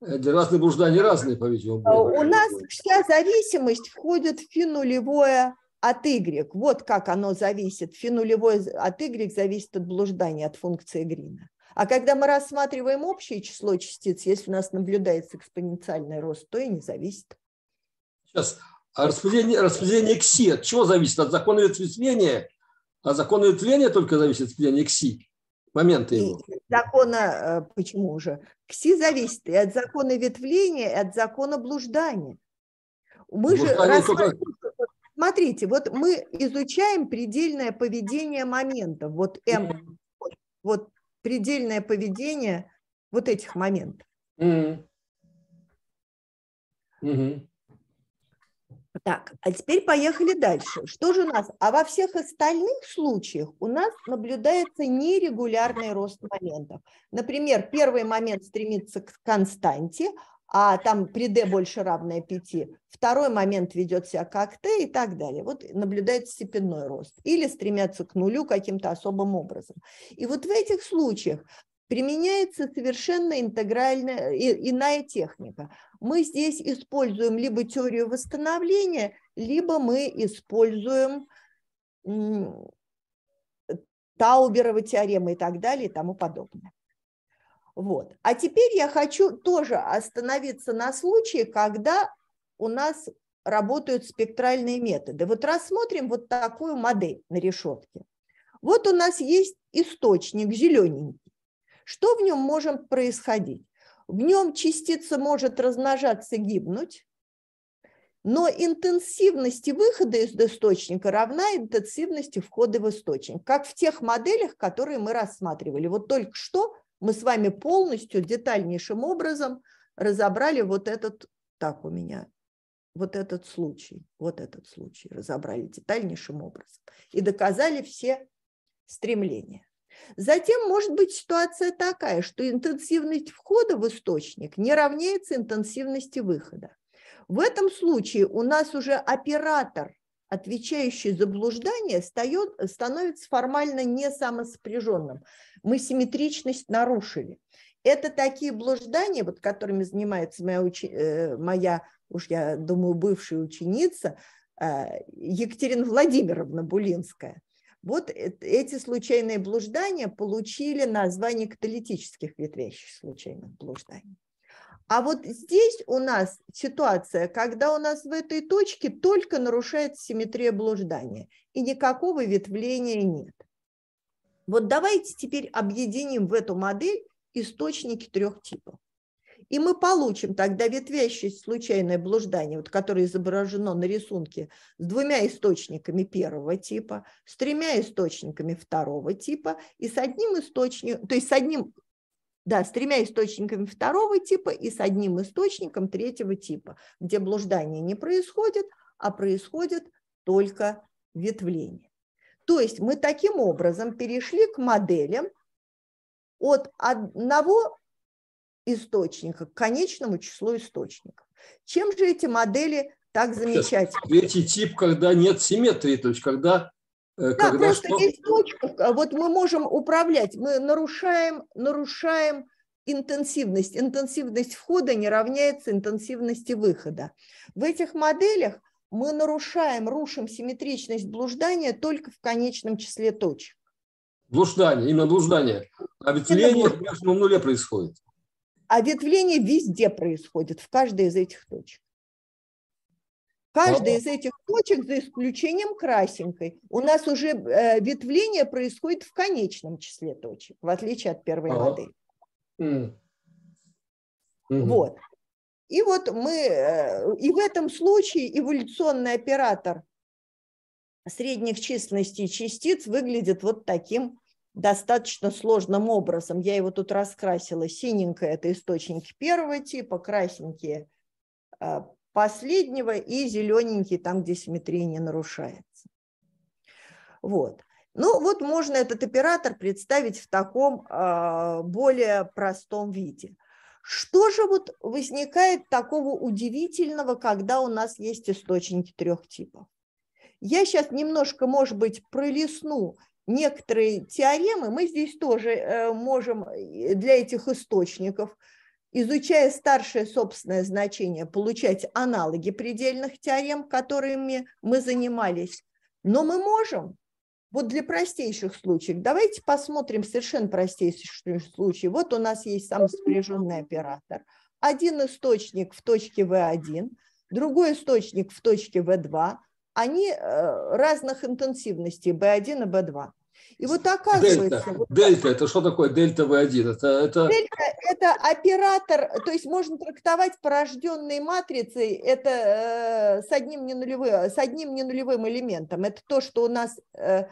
Для разных блужданий разные, по-видимому. А у нас вся зависимость входит в фи нулевое от y. Вот как оно зависит. Фи нулевое от y зависит от блуждания, от функции Грина. А когда мы рассматриваем общее число частиц, если у нас наблюдается экспоненциальный рост, то и не зависит. Сейчас. А распределение, распределение кси от чего зависит? От закона ветвления? А закон ветвления только зависит от распределения кси моменты его. закона, э, почему же Кси зависит и от закона ветвления, и от закона блуждания. Мы Блуждание же... Только... Смотрите, вот мы изучаем предельное поведение моментов. Вот М, эм, вот, вот предельное поведение вот этих моментов. mm Mm-hmm. Так, а теперь поехали дальше. Что же у нас? А во всех остальных случаях у нас наблюдается нерегулярный рост моментов. Например, первый момент стремится к константе, а там при d больше равное 5. Второй момент ведет себя как т, и так далее. Вот наблюдается степенной рост. Или стремятся к нулю каким-то особым образом. И вот в этих случаях применяется совершенно интегральная, э, иная техника. Мы здесь используем либо теорию восстановления, либо мы используем Тауберова теоремы и так далее и тому подобное. Вот. А теперь я хочу тоже остановиться на случае, когда у нас работают спектральные методы. Вот рассмотрим вот такую модель на решетке. Вот у нас есть источник зелененький. Что в нем может происходить? В нем частица может размножаться, гибнуть, но интенсивность выхода из источника равна интенсивности входа в источник, как в тех моделях, которые мы рассматривали. Вот только что мы с вами полностью детальнейшим образом разобрали вот этот, так у меня, вот этот случай, вот этот случай разобрали детальнейшим образом и доказали все стремления. Затем может быть ситуация такая, что интенсивность входа в источник не равняется интенсивности выхода. В этом случае у нас уже оператор, отвечающий за блуждание, встает, становится формально не самосопряженным. Мы симметричность нарушили. Это такие блуждания, вот которыми занимается моя, учи... Э, моя уж я думаю, бывшая ученица, э, Екатерина Владимировна Булинская – вот э, эти случайные блуждания получили название каталитических ветвящих случайных блужданий. А вот здесь у нас ситуация, когда у нас в этой точке только нарушается симметрия блуждания, и никакого ветвления нет. Вот давайте теперь объединим в эту модель источники трех типов. И мы получим тогда ветвящесть случайное блуждание, вот которое изображено на рисунке с двумя источниками первого типа, с тремя источниками второго типа и с одним источником, то есть с одним да, с тремя источниками второго типа и с одним источником третьего типа, где блуждание не происходит, а происходит только ветвление. То есть мы таким образом перешли к моделям от одного источника к конечному числу источников. Чем же эти модели так замечательны? третий тип, когда нет симметрии, то есть когда э, да, когда просто что... есть точка, а вот мы можем управлять, мы нарушаем, нарушаем интенсивность. Интенсивность входа не равняется интенсивности выхода. В этих моделях мы нарушаем, рушим симметричность блуждания только в конечном числе точек. Блуждание, именно блуждание. А ведь линия в нуле происходит. А ветвление везде происходит, в каждой из этих точек. Каждая из этих точек, за исключением красенькой, у нас уже э, ветвление происходит в конечном числе точек, в отличие от первой ага. модели. Mm. Mm-hmm. Вот. И вот мы, э, и в этом случае эволюционный оператор средних численностей частиц выглядит вот таким достаточно сложным образом. Я его тут раскрасила. Синенькое – это источники первого типа, красненькие а, – последнего, и зелененькие там, где симметрия не нарушается. Вот. Ну, вот можно этот оператор представить в таком а, более простом виде. Что же вот возникает такого удивительного, когда у нас есть источники трех типов? Я сейчас немножко, может быть, пролесну некоторые теоремы мы здесь тоже э, можем э, для этих источников, изучая старшее собственное значение, получать аналоги предельных теорем, которыми мы занимались. Но мы можем, вот для простейших случаев, давайте посмотрим совершенно простейший случай. Вот у нас есть самоспряженный оператор. Один источник в точке V1, другой источник в точке V2, они э, разных интенсивностей B1 и B2. И вот оказывается... Дельта, вот дельта это что такое дельта в 1 Это, это... Дельта – это оператор, то есть можно трактовать порожденные матрицей это, э, с, одним ненулевым, с одним ненулевым элементом. Это то, что у нас э,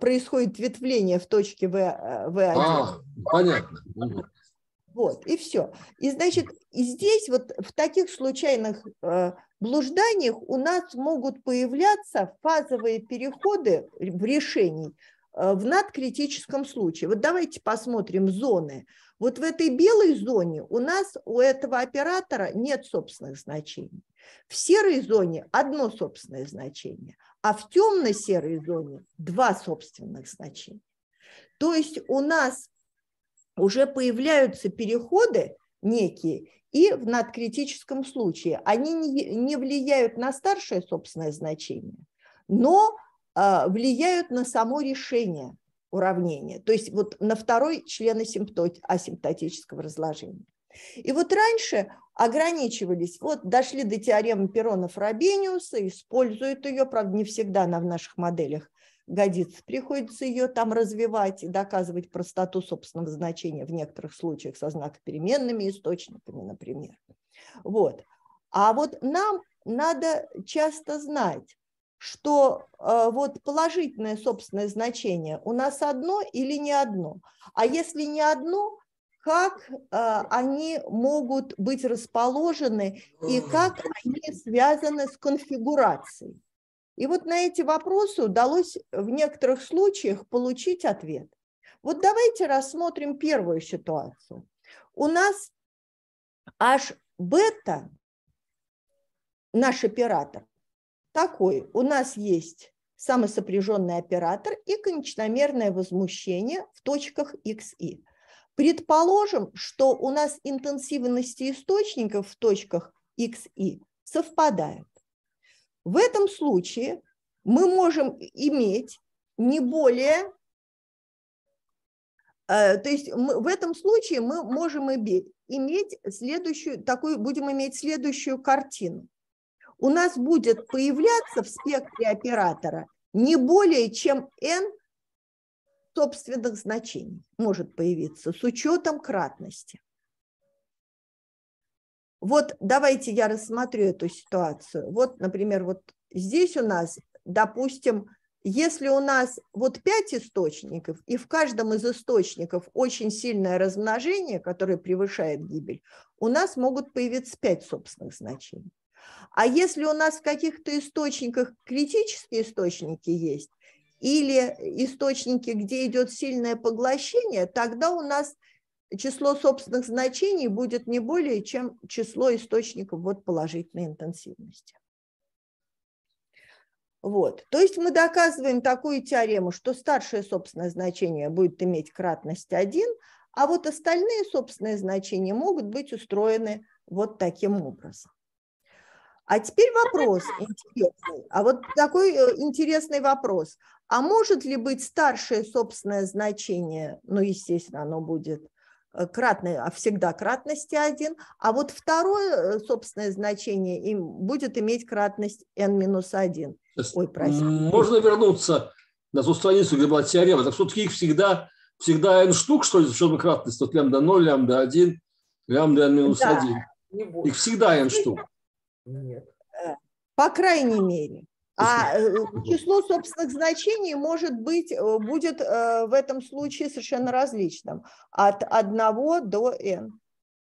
происходит ветвление в точке в V1. Э, а, понятно. Вот, и все. И значит, и здесь вот в таких случайных э, блужданиях у нас могут появляться фазовые переходы в решении, Э, в надкритическом случае. Вот давайте посмотрим зоны. Вот в этой белой зоне у нас у этого оператора нет собственных значений. В серой зоне одно собственное значение, а в темно-серой зоне два собственных значения. То есть у нас уже появляются переходы некие, и в надкритическом случае они не, не влияют на старшее собственное значение, но а, влияют на само решение уравнения, то есть вот на второй член асимптотического разложения. И вот раньше ограничивались, вот дошли до теоремы Перонов-Робениуса, используют ее, правда, не всегда она в наших моделях годится. Приходится ее там развивать и доказывать простоту собственного значения в некоторых случаях со знакопеременными источниками, например. Вот. А вот нам надо часто знать, что э, вот положительное собственное значение у нас одно или не одно. А если не одно, как э, они могут быть расположены и как они связаны с конфигурацией. И вот на эти вопросы удалось в некоторых случаях получить ответ. Вот давайте рассмотрим первую ситуацию. У нас H бета, наш оператор, такой. У нас есть самосопряженный оператор и конечномерное возмущение в точках xi. Предположим, что у нас интенсивности источников в точках xi совпадают. В этом случае мы можем иметь не более... Э, то есть мы, в этом случае мы можем иметь, следующую, такую, будем иметь следующую картину у нас будет появляться в спектре оператора не более чем n собственных значений может появиться с учетом кратности. Вот давайте я рассмотрю эту ситуацию. Вот, например, вот здесь у нас, допустим, если у нас вот пять источников, и в каждом из источников очень сильное размножение, которое превышает гибель, у нас могут появиться пять собственных значений. А если у нас в каких-то источниках критические источники есть, или источники, где идет сильное поглощение, тогда у нас число собственных значений будет не более, чем число источников вот, положительной интенсивности. Вот. То есть мы доказываем такую теорему, что старшее собственное значение будет иметь кратность 1, а вот остальные собственные значения могут быть устроены вот таким образом. А теперь вопрос интересный. А вот такой э, интересный вопрос. А может ли быть старшее собственное значение? Ну, естественно, оно будет э, кратное, а всегда кратности один. А вот второе э, собственное значение им будет иметь кратность n-1. минус Ой, прости. Можно вернуться на ту страницу, где была теорема. Так все-таки их всегда, всегда n штук, что ли, за чтобы кратность? Вот лямбда 0, лямбда 1, лямбда n-1. минус Да. Их всегда n штук. Нет. Э, по крайней мере. А э, число собственных значений может быть, э, будет в этом случае совершенно различным. От 1 до n.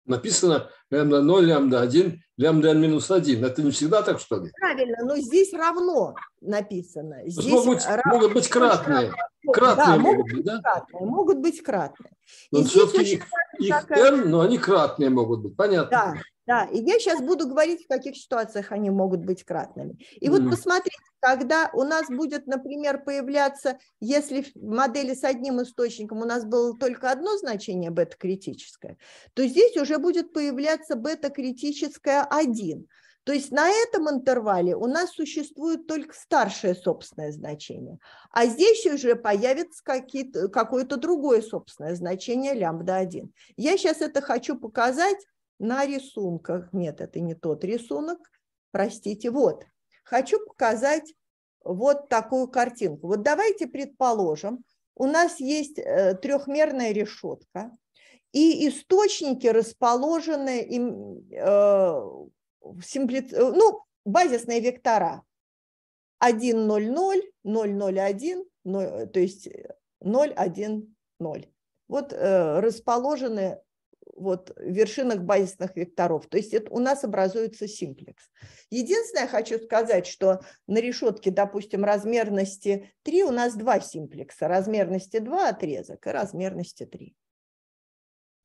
Написано лямбда 0, лямбда 1, лямбда n минус 1. Это не всегда так, что ли? Правильно, но здесь равно написано. Здесь могут, быть, рав... могут быть кратные. Кратные да, могут быть, да? кратные, могут быть кратные. Но все-таки их, их такая... n, но они кратные могут быть, понятно. Да, да, и я сейчас буду говорить, в каких ситуациях они могут быть кратными. И mm. вот посмотрите, когда у нас будет, например, появляться, если в модели с одним источником у нас было только одно значение бета-критическое, то здесь уже будет появляться называется бета-критическая 1. То есть на этом интервале у нас существует только старшее собственное значение, а здесь уже появится какое-то другое собственное значение лямбда-1. Я сейчас это хочу показать на рисунках. Нет, это не тот рисунок, простите. Вот, хочу показать вот такую картинку. Вот давайте предположим, у нас есть э, трехмерная решетка, и источники расположены им, э, симпли... Э, ну, базисные вектора 1, 0, 0, 0, 0, 1, 0, то есть 0, 1, 0. Вот э, расположены вот, в вершинах базисных векторов. То есть это у нас образуется симплекс. Единственное, я хочу сказать, что на решетке, допустим, размерности 3 у нас два симплекса. Размерности 2 отрезок и размерности 3.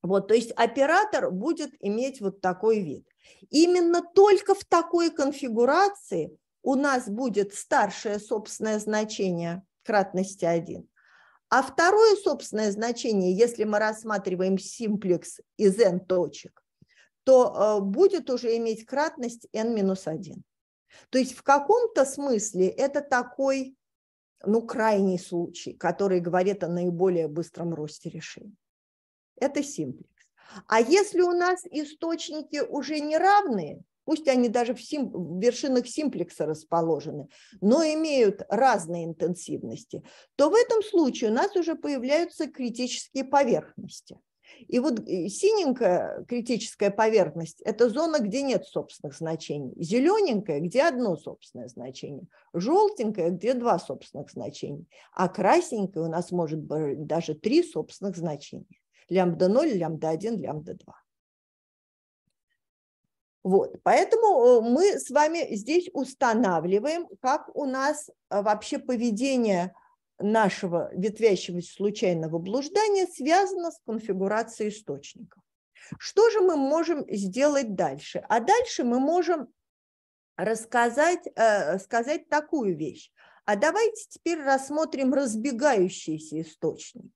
Вот, то есть оператор будет иметь вот такой вид. Именно только в такой конфигурации у нас будет старшее собственное значение кратности 1. А второе собственное значение, если мы рассматриваем симплекс из n точек, то э, будет уже иметь кратность n-1. То есть в каком-то смысле это такой, ну, крайний случай, который говорит о наиболее быстром росте решений. Это симплекс. А если у нас источники уже не равные, пусть они даже в, сим, в вершинах симплекса расположены, но имеют разные интенсивности, то в этом случае у нас уже появляются критические поверхности. И вот э, синенькая критическая поверхность – это зона, где нет собственных значений. Зелененькая, где одно собственное значение. Желтенькая, где два собственных значения. А красненькая у нас может быть даже три собственных значения лямбда 0, лямбда 1, лямбда 2. Вот, поэтому э, мы с вами здесь устанавливаем, как у нас э, вообще поведение нашего ветвящегося случайного блуждания связано с конфигурацией источников. Что же мы можем сделать дальше? А дальше мы можем рассказать, э, сказать такую вещь. А давайте теперь рассмотрим разбегающиеся источники.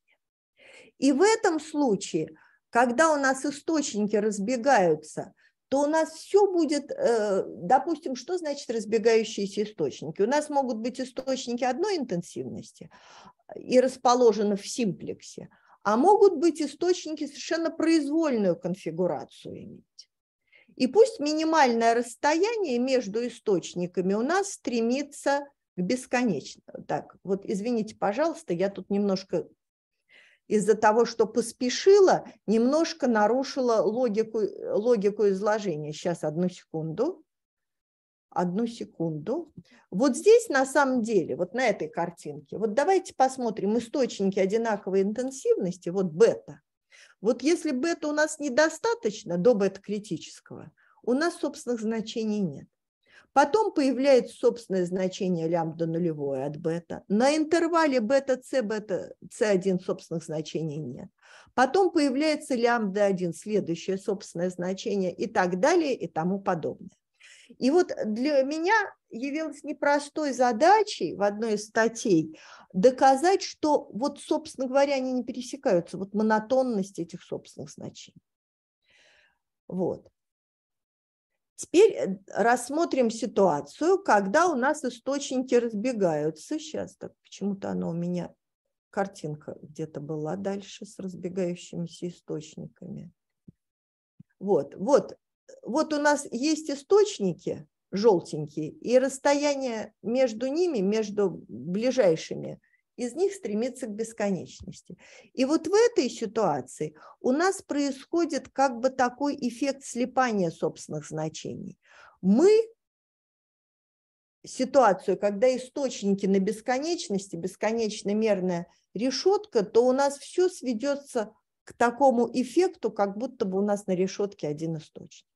И в этом случае, когда у нас источники разбегаются, то у нас все будет, э, допустим, что значит разбегающиеся источники? У нас могут быть источники одной интенсивности и расположены в симплексе, а могут быть источники совершенно произвольную конфигурацию иметь. И пусть минимальное расстояние между источниками у нас стремится к бесконечному. Так, вот извините, пожалуйста, я тут немножко из-за того, что поспешила, немножко нарушила логику, э, логику изложения. Сейчас, одну секунду. Одну секунду. Вот здесь на самом деле, вот на этой картинке, вот давайте посмотрим источники одинаковой интенсивности, вот бета. Вот если бета у нас недостаточно до бета-критического, у нас собственных значений нет. Потом появляется собственное значение лямбда нулевое от бета. На интервале бета С, бета С1 собственных значений нет. Потом появляется лямбда 1, следующее собственное значение и так далее и тому подобное. И вот для меня явилась непростой задачей в одной из статей доказать, что вот, собственно говоря, они не пересекаются, вот монотонность этих собственных значений. Вот. Теперь э, рассмотрим ситуацию, когда у нас источники разбегаются. Сейчас так почему-то она у меня картинка где-то была дальше с разбегающимися источниками. Вот, вот, вот у нас есть источники желтенькие, и расстояние между ними, между ближайшими, из них стремится к бесконечности. И вот в этой ситуации у нас происходит как бы такой эффект слепания собственных значений. Мы ситуацию, когда источники на бесконечности, бесконечно мерная решетка, то у нас все сведется к такому эффекту, как будто бы у нас на решетке один источник.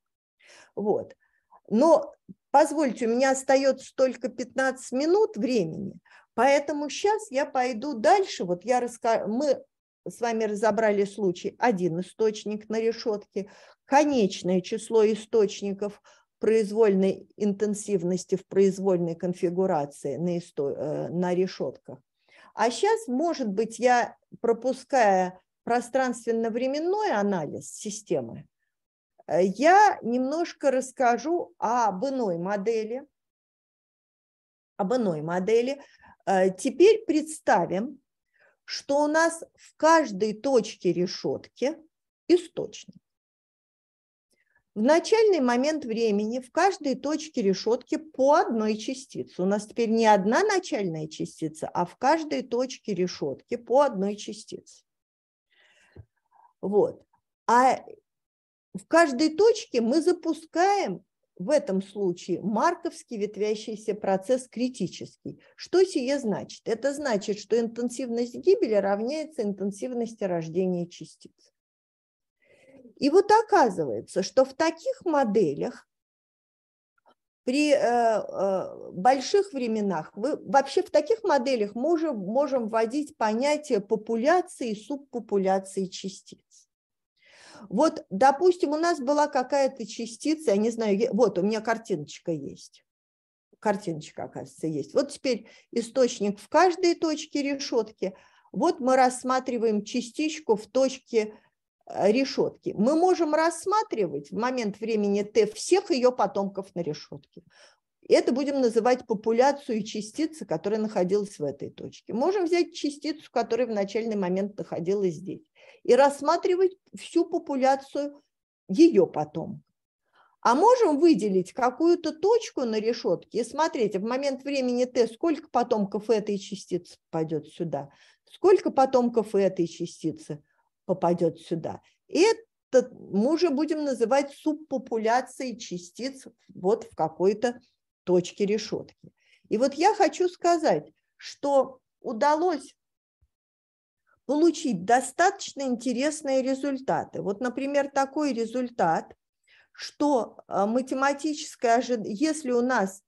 Вот. Но позвольте, у меня остается только 15 минут времени, Поэтому сейчас я пойду дальше. Вот я расскажу, мы с вами разобрали случай, один источник на решетке, конечное число источников произвольной интенсивности в произвольной конфигурации на, исто... Э, на решетках. А сейчас, может быть, я пропуская пространственно-временной анализ системы, э, я немножко расскажу об иной модели, об иной модели, Э, теперь представим, что у нас в каждой точке решетки источник. В начальный момент времени в каждой точке решетки по одной частице. У нас теперь не одна начальная частица, а в каждой точке решетки по одной частице. Вот. А в каждой точке мы запускаем в этом случае марковский ветвящийся процесс критический. Что сие значит? Это значит, что интенсивность гибели равняется интенсивности рождения частиц. И вот оказывается, что в таких моделях при э, э, больших временах, вы, вообще в таких моделях мы уже можем вводить понятие популяции и субпопуляции частиц. Вот, допустим, у нас была какая-то частица, я не знаю, вот у меня картиночка есть. Картиночка, оказывается, есть. Вот теперь источник в каждой точке решетки. Вот мы рассматриваем частичку в точке э, решетки. Мы можем рассматривать в момент времени Т всех ее потомков на решетке. Это будем называть популяцию частицы, которая находилась в этой точке. Можем взять частицу, которая в начальный момент находилась здесь и рассматривать всю популяцию ее потом. А можем выделить какую-то точку на решетке и смотреть в момент времени Т, сколько потомков этой частицы попадет сюда, сколько потомков этой частицы попадет сюда. И Это мы уже будем называть субпопуляцией частиц вот в какой-то точке решетки. И вот я хочу сказать, что удалось получить достаточно интересные результаты. Вот, например, такой результат, что э, математическое ожидание, если у нас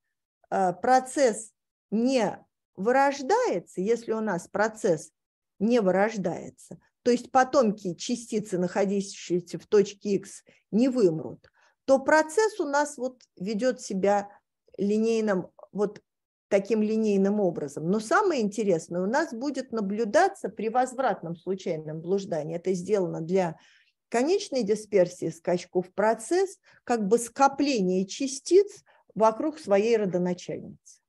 э, процесс не вырождается, если у нас процесс не вырождается, то есть потомки частицы, находящиеся в точке X, не вымрут, то процесс у нас вот ведет себя линейным, вот таким линейным образом. Но самое интересное у нас будет наблюдаться при возвратном случайном блуждании. Это сделано для конечной дисперсии скачков процесс как бы скопление частиц вокруг своей родоначальницы.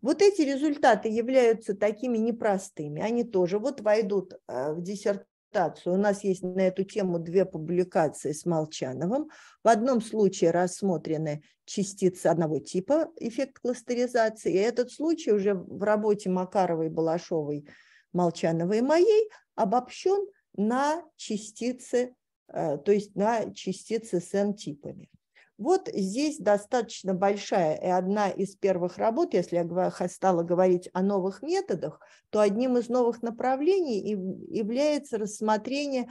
Вот эти результаты являются такими непростыми, они тоже вот войдут э, в диссертацию консультацию. У нас есть на эту тему две публикации с Молчановым. В одном случае рассмотрены частицы одного типа эффект кластеризации. И этот случай уже в работе Макаровой, Балашовой, Молчановой и моей обобщен на частицы, э, то есть на частицы с N-типами. Вот здесь достаточно большая и одна из первых работ, если я стала говорить о новых методах, то одним из новых направлений является рассмотрение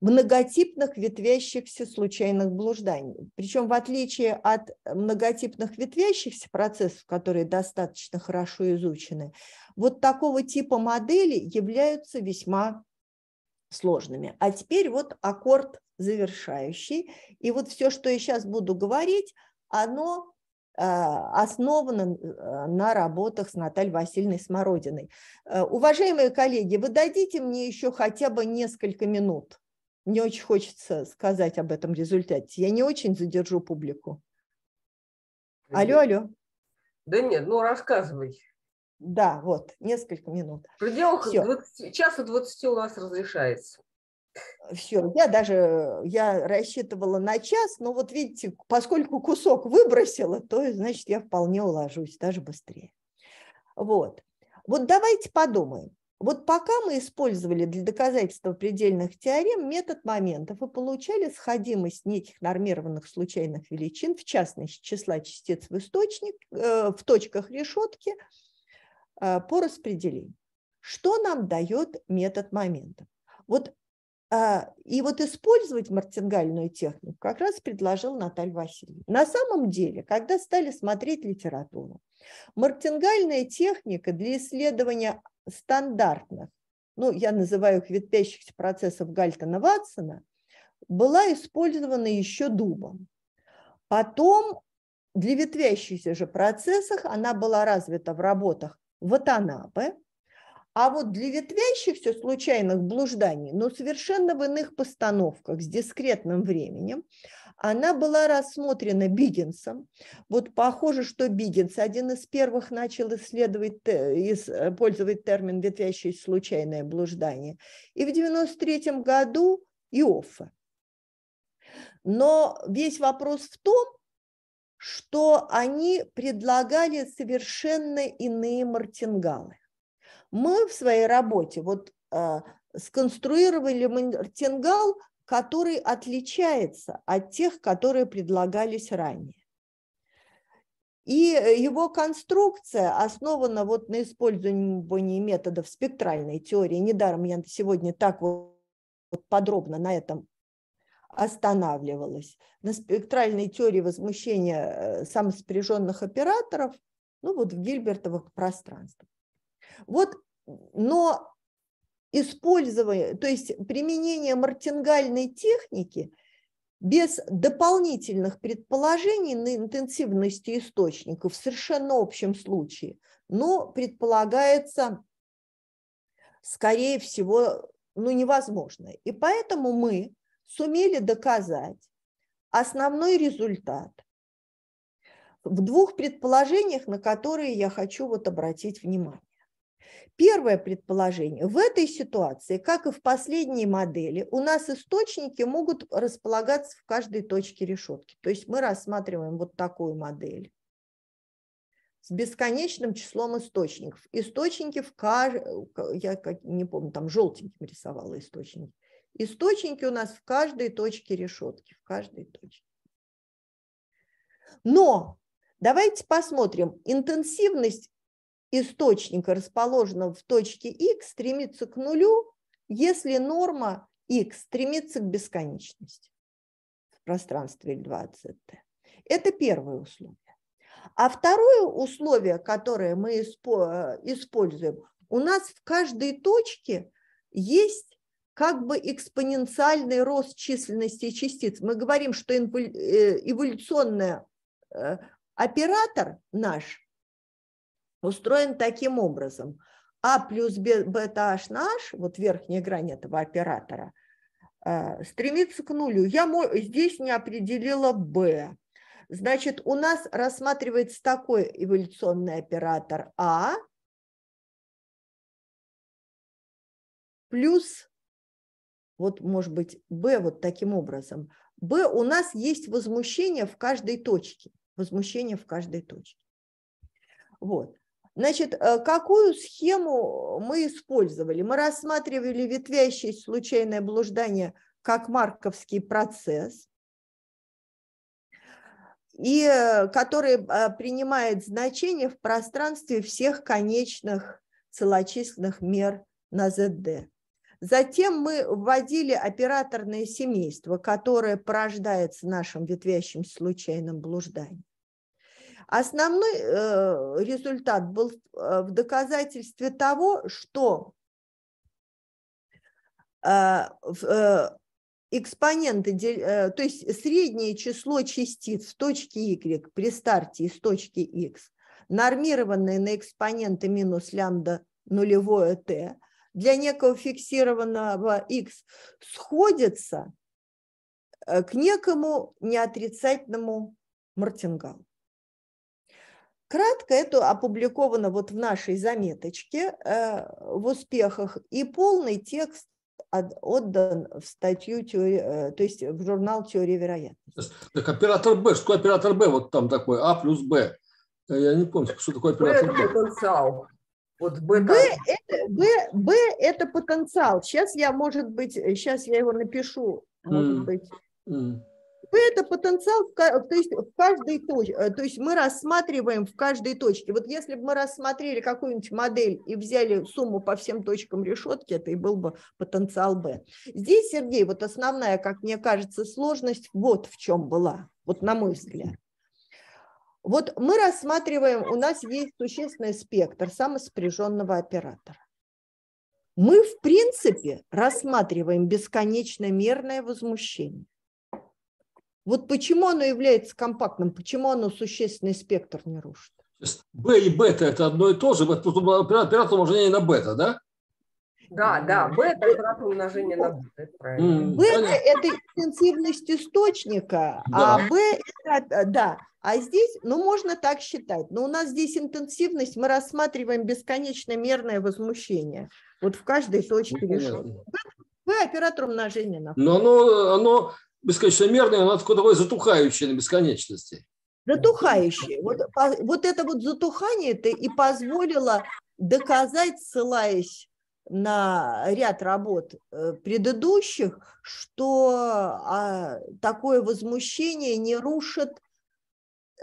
многотипных ветвящихся случайных блужданий. Причем в отличие от многотипных ветвящихся процессов, которые достаточно хорошо изучены, вот такого типа модели являются весьма сложными. А теперь вот аккорд завершающий. И вот все, что я сейчас буду говорить, оно а, основано а, на работах с Натальей Васильевной Смородиной. Э, уважаемые коллеги, вы дадите мне еще хотя бы несколько минут. Мне очень хочется сказать об этом результате. Я не очень задержу публику. Алло, алло. Да нет, ну рассказывай. Да, вот, несколько минут. В пределах 20, часа 20 у нас разрешается все, я даже я рассчитывала на час, но вот видите, поскольку кусок выбросила, то значит я вполне уложусь, даже быстрее. Вот. Вот давайте подумаем. Вот пока мы использовали для доказательства предельных теорем метод моментов и получали сходимость неких нормированных случайных величин, в частности числа частиц в, источник, э, в точках решетки, э, по распределению. Что нам дает метод моментов? Вот а, и вот использовать мартингальную технику как раз предложил Наталья Васильевна. На самом деле, когда стали смотреть литературу, мартингальная техника для исследования стандартных, ну, я называю их ветвящихся процессов Гальтона-Ватсона, была использована еще Дубом. Потом для ветвящихся же процессов она была развита в работах Ватанабе, а вот для ветвящихся случайных блужданий, но совершенно в иных постановках с дискретным временем, она была рассмотрена Биггинсом. Вот похоже, что Биггинс один из первых начал исследовать, использовать э, термин «ветвящееся случайное блуждание». И в 1993 году Иоффе. Но весь вопрос в том, что они предлагали совершенно иные мартингалы. Мы в своей работе вот а, сконструировали мартингал, который отличается от тех, которые предлагались ранее. И его конструкция основана вот на использовании методов спектральной теории. Недаром я сегодня так вот подробно на этом останавливалась. На спектральной теории возмущения э, самоспряженных операторов, ну вот в гильбертовых пространствах. Вот, но использование, то есть применение мартингальной техники без дополнительных предположений на интенсивности источников в совершенно общем случае, но предполагается, скорее всего, ну, невозможно. И поэтому мы сумели доказать основной результат в двух предположениях, на которые я хочу вот обратить внимание. Первое предположение. В этой ситуации, как и в последней модели, у нас источники могут располагаться в каждой точке решетки. То есть мы рассматриваем вот такую модель с бесконечным числом источников. Источники в каждом, я не помню, там желтеньким рисовала источники. Источники у нас в каждой точке решетки, в каждой точке. Но давайте посмотрим, интенсивность источника, расположенного в точке x, стремится к нулю, если норма x стремится к бесконечности в пространстве L2 t Это первое условие. А второе условие, которое мы э, используем, у нас в каждой точке есть как бы экспоненциальный рост численности частиц. Мы говорим, что э, эволюционный э, оператор наш устроен таким образом. А плюс бета h на h, вот верхняя грань этого оператора, э, стремится к нулю. Я здесь не определила b. Значит, у нас рассматривается такой эволюционный оператор а плюс, вот может быть, b вот таким образом. b у нас есть возмущение в каждой точке. Возмущение в каждой точке. Вот. Значит, э, какую схему мы использовали? Мы рассматривали ветвящееся случайное блуждание как марковский процесс, и э, который э, принимает значение в пространстве всех конечных целочисленных мер на ZD. Затем мы вводили операторное семейство, которое порождается нашим ветвящим случайным блужданием. Основной э, результат был э, в доказательстве того, что э, э экспоненты, то есть среднее число частиц в точке y при старте из точки x, нормированное на экспоненты минус лямбда нулевое t, для некого фиксированного x сходится к некому неотрицательному мартингалу. Кратко это опубликовано вот в нашей заметочке э, в успехах, и полный текст отдан в статью, э, то есть в журнал «Теория вероятности». Так оператор Б, что оператор Б вот там такой, А плюс Б? Э, я не помню, что такое оператор Б. потенциал. Вот Б, это, Б, Б это потенциал. Сейчас я, может быть, сейчас я его напишу, может mm. быть. Mm. Это потенциал, то есть в каждой точке, э, то есть мы рассматриваем в каждой точке. Вот если бы мы рассмотрели какую-нибудь модель и взяли сумму по всем точкам решетки, это и был бы потенциал Б. Здесь, Сергей, вот основная, как мне кажется, сложность вот в чем была, вот на мой взгляд. Вот мы рассматриваем, у нас есть существенный спектр самоспряженного оператора. Мы, в принципе, рассматриваем бесконечно мерное возмущение. Вот почему оно является компактным, почему оно существенный спектр не рушит? Б и бета – это одно и то же. Тут оператор умножения на бета, да? Да, да, Б – это оператор умножения на бета. Бета – это интенсивность источника, а да. а Б – да, а здесь, ну, можно так считать, но у нас здесь интенсивность, мы рассматриваем бесконечно мерное возмущение. Вот в каждой точке ну, решетки. Б – оператор умножения на бета. Но оно, оно бесконечномерная, она такое затухающее на бесконечности. Затухающее. Вот, вот это вот затухание-то и позволило доказать, ссылаясь на ряд работ э, предыдущих, что а, такое возмущение не рушит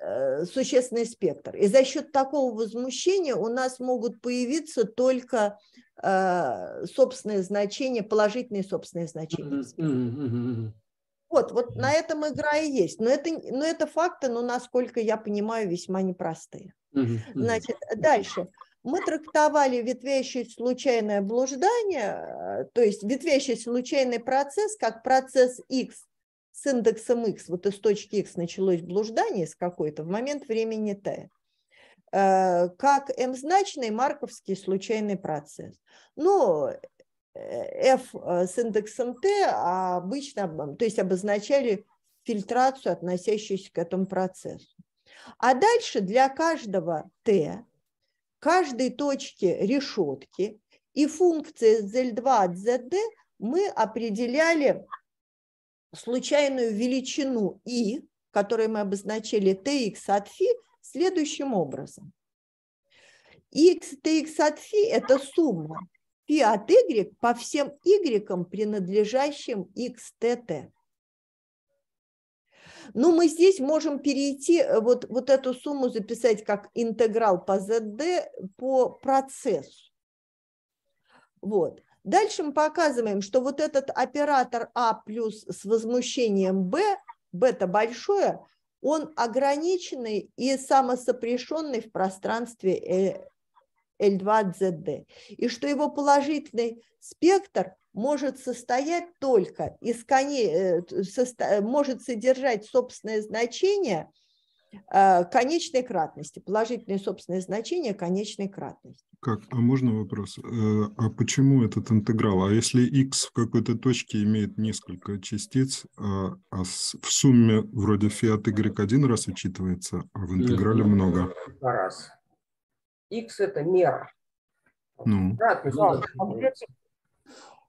э, существенный спектр. И за счет такого возмущения у нас могут появиться только э, собственные значения, положительные собственные значения вот, вот на этом игра и есть. Но это, но это факты, но, насколько я понимаю, весьма непростые. Значит, дальше. Мы трактовали ветвящее случайное блуждание, э, то есть ветвящий случайный процесс, как процесс X с индексом X, вот из точки X началось блуждание с какой-то, в момент времени T э, как М-значный марковский случайный процесс. Но Э, F э, с индексом T а обычно, то есть обозначали фильтрацию, относящуюся к этому процессу. А дальше для каждого t, каждой точки решетки и функции z 2 от ZD мы определяли случайную величину I, которую мы обозначили TX от φ, следующим образом. x, tx от φ – это сумма π от y по всем y, принадлежащим xtt. Ну, мы здесь можем перейти, э, вот, вот эту сумму записать как интеграл по zd по процессу. Вот. Дальше мы показываем, что вот этот оператор А плюс с возмущением Б, это большое, он ограниченный и самосопрешенный в пространстве э, L2ZD, и что его положительный спектр может состоять только из коней, э, может содержать собственное значение э, конечной кратности, положительное собственное значение конечной кратности. Как? А можно вопрос? Э, а почему этот интеграл? А если x в какой-то точке имеет несколько частиц, а, а в сумме вроде фиат y один раз учитывается, а в интеграле много? Раз. X – это мера. Ну, ну ну, ну,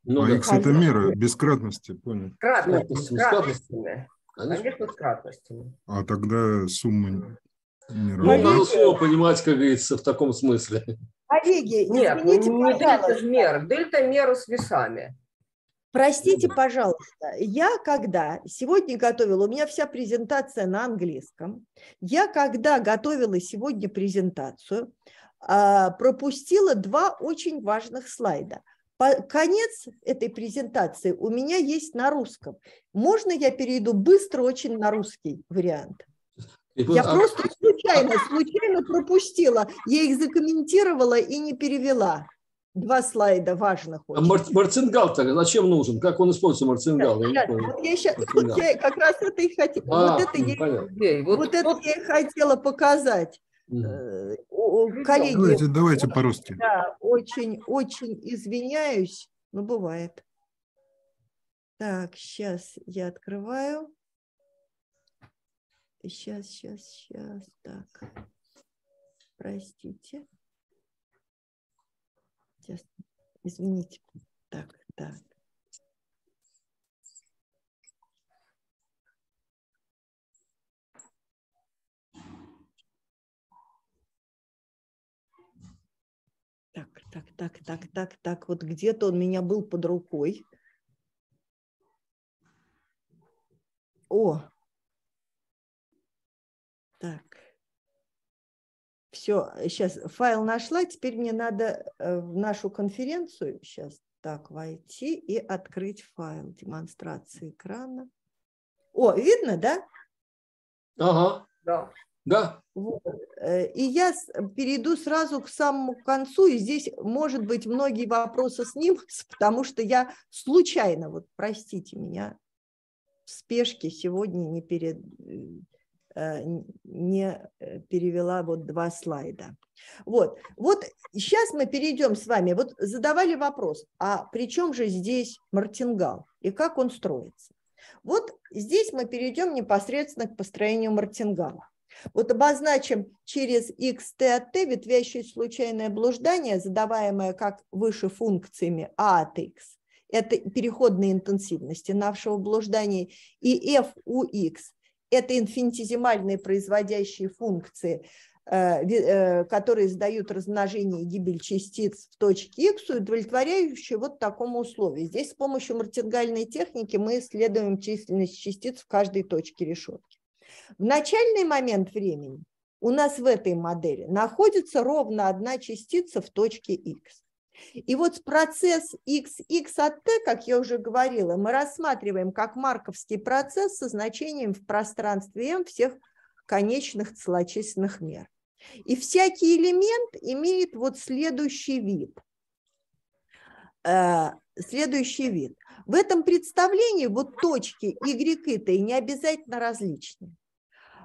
ну, а да, X – это мера, без кратности, понял. Кратность, ну, кратностями. Конечно, с кратностями. А тогда сумма не равна. Ну, надо слово понимать, как говорится, в таком смысле. Коллеги, Нет, извините, не дельта же мер, дельта мера с весами. Простите, пожалуйста, я когда сегодня готовила, у меня вся презентация на английском, я когда готовила сегодня презентацию, а, пропустила два очень важных слайда. Конец этой презентации у меня есть на русском. Можно я перейду быстро очень на русский вариант? Я просто случайно, случайно пропустила. Я их закомментировала и не перевела. Два слайда важных. А очень. А мар марцингал тогда зачем нужен? Как он используется марцингал? Я, вот я, сейчас, Вот я как раз это и хотела. А, вот это, я, вот это я хотела показать. Mm коллеги... Давайте, давайте по-русски. Да, очень-очень извиняюсь, но бывает. Так, сейчас я открываю. Сейчас, сейчас, сейчас. Так, простите. Сейчас, извините. Так, так. Так, так, так, так, так. Вот где-то он меня был под рукой. О! Так. Все, сейчас файл нашла. Теперь мне надо э, в нашу конференцию сейчас так войти и открыть файл демонстрации экрана. О, видно, да? Ага. Да. Да. Вот. Э, и я перейду сразу к самому концу, и здесь, может быть, многие вопросы с ним, потому что я случайно, вот простите меня, в спешке сегодня не, перед, э, не э, перевела вот два слайда. Вот. вот сейчас мы перейдем с вами, вот задавали вопрос, а при чем же здесь мартингал и как он строится? Вот здесь мы перейдем непосредственно к построению мартингала. Вот обозначим через x, t от t ветвящее случайное блуждание, задаваемое как выше функциями a а от x. Это переходные интенсивности нашего блуждания. И f у x – это инфинитизимальные производящие функции, э, э, которые сдают размножение и гибель частиц в точке x, удовлетворяющие вот такому условию. Здесь с помощью мартингальной техники мы исследуем численность частиц в каждой точке решетки. В начальный момент времени у нас в этой модели находится ровно одна частица в точке x. И вот процесс x x от t, как я уже говорила, мы рассматриваем как марковский процесс со значением в пространстве m всех конечных целочисленных мер. И всякий элемент имеет вот следующий вид. Э, следующий вид. В этом представлении вот точки y и t не обязательно различные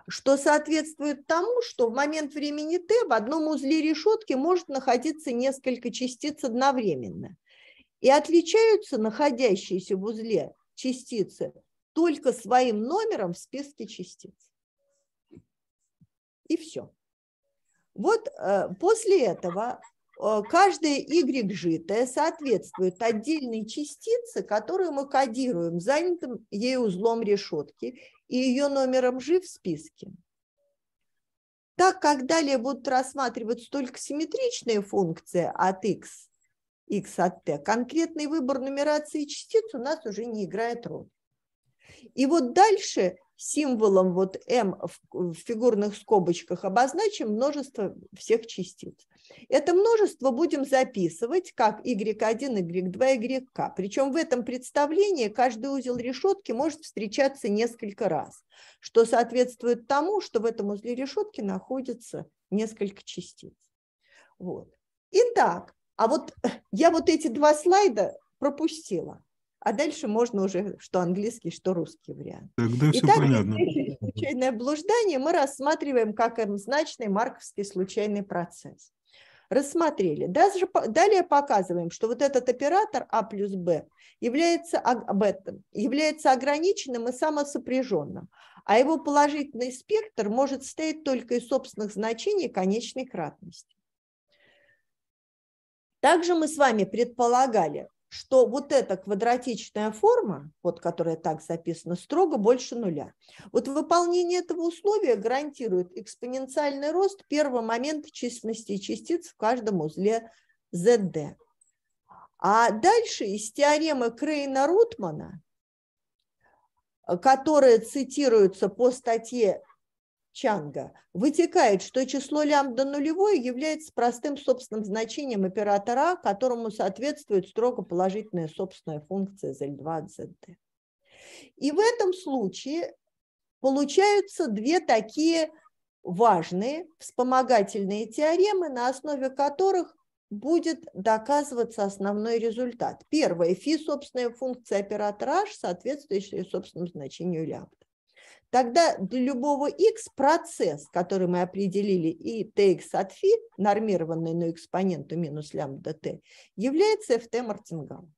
что соответствует тому, что в момент времени t в одном узле решетки может находиться несколько частиц одновременно. И отличаются находящиеся в узле частицы только своим номером в списке частиц. И все. Вот э, после этого э, каждая y житая соответствует отдельной частице, которую мы кодируем занятым ей узлом решетки, и ее номером жив в списке, так как далее будут рассматриваться только симметричные функции от x, x от t, конкретный выбор нумерации частиц у нас уже не играет роль. И вот дальше символом вот М в фигурных скобочках обозначим множество всех частиц. Это множество будем записывать как y1, y2, yk. Причем в этом представлении каждый узел решетки может встречаться несколько раз, что соответствует тому, что в этом узле решетки находится несколько частиц. Вот. Итак, а вот я вот эти два слайда пропустила а дальше можно уже что английский, что русский вариант. Тогда все Итак, понятно. случайное блуждание мы рассматриваем как М-значный марковский случайный процесс. Рассмотрели. Даже, далее показываем, что вот этот оператор А плюс Б является, об этом, является ограниченным и самосопряженным, а его положительный спектр может стоять только из собственных значений конечной кратности. Также мы с вами предполагали, что вот эта квадратичная форма, вот которая так записана, строго больше нуля. Вот выполнение этого условия гарантирует экспоненциальный рост первого момента численности частиц в каждом узле ZD. А дальше из теоремы Крейна-Рутмана, э, которая цитируется по статье Чанга, вытекает, что число лямбда нулевое является простым собственным значением оператора, которому соответствует строго положительная собственная функция ZL2 от ZD. И в этом случае получаются две такие важные вспомогательные теоремы, на основе которых будет доказываться основной результат. Первое – фи, собственная функция оператора H, соответствующая собственному значению лямбда тогда для любого x процесс, который мы определили, и tx от φ, нормированный на экспоненту минус лямбда t, является ft Мартингала.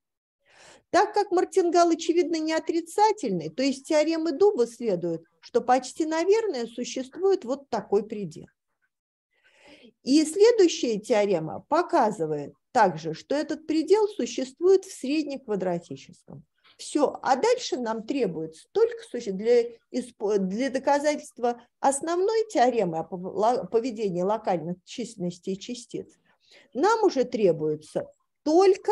Так как Мартингал, очевидно, не отрицательный, то из теоремы Дуба следует, что почти, наверное, существует вот такой предел. И следующая теорема показывает также, что этот предел существует в среднеквадратическом все, а дальше нам требуется только для, для доказательства основной теоремы о поведении локальных численностей частиц, нам уже требуется только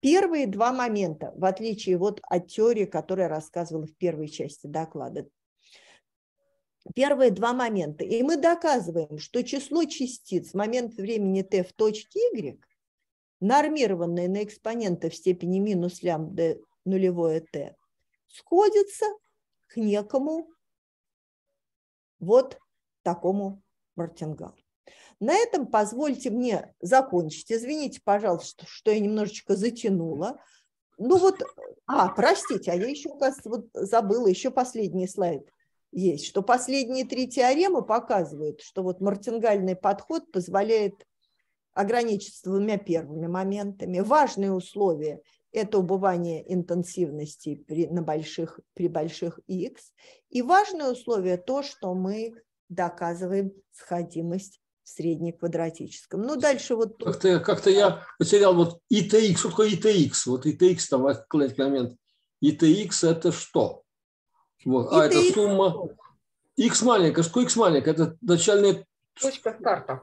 первые два момента, в отличие вот от теории, которую я рассказывала в первой части доклада. Первые два момента. И мы доказываем, что число частиц в момент времени t в точке y, нормированное на экспонента в степени минус лямбда нулевое t, сходится к некому вот такому мартингалу. На этом позвольте мне закончить. Извините, пожалуйста, что я немножечко затянула. Ну вот, а, простите, а я еще, кажется, вот забыла, еще последний слайд есть, что последние три теоремы показывают, что вот мартингальный подход позволяет ограничиться двумя первыми моментами. Важные условия это убывание интенсивности при, на больших, при больших x. И важное условие то, что мы доказываем сходимость в среднеквадратическом. Ну, дальше вот... Как-то как, я потерял вот ИТХ. Что такое ИТХ? Вот ИТХ, там, в момент. ИТХ – это что? Вот. А это сумма... X маленькая. Что X маленькая? Это начальная... Точка старта.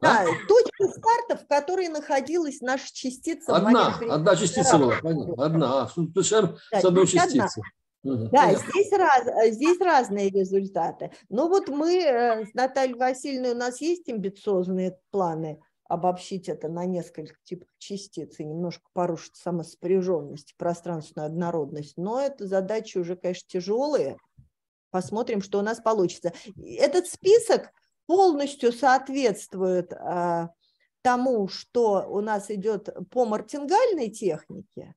Да, точка старта, в которой находилась наша частица. Одна, одна частица была, понятно. Одна, а с одной частицей. Угу, да, здесь, раз, здесь разные результаты. Но ну вот мы э, с Натальей Васильевной, у нас есть амбициозные планы обобщить это на несколько типов частиц и немножко порушить самоспряженность, пространственную однородность. Но это задачи уже, конечно, тяжелые. Посмотрим, что у нас получится. Этот список – полностью соответствует э, тому, что у нас идет по мартингальной технике,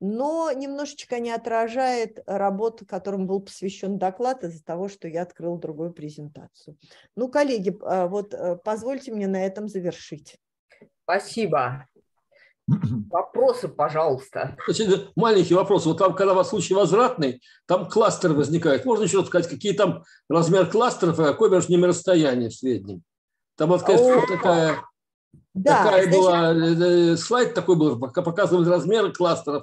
но немножечко не отражает работу, которым был посвящен доклад из-за того, что я открыл другую презентацию. Ну, коллеги, э, вот э, позвольте мне на этом завершить. Спасибо. Вопросы, пожалуйста. Значит, маленький вопрос. Вот там, когда у вас случай возвратный, там кластер возникает. Можно еще сказать, какие там размер кластеров и а какое между ними расстояние в среднем? Там вот какая такая, да, такая значит... была, э, э, слайд такой был, показывали размеры кластеров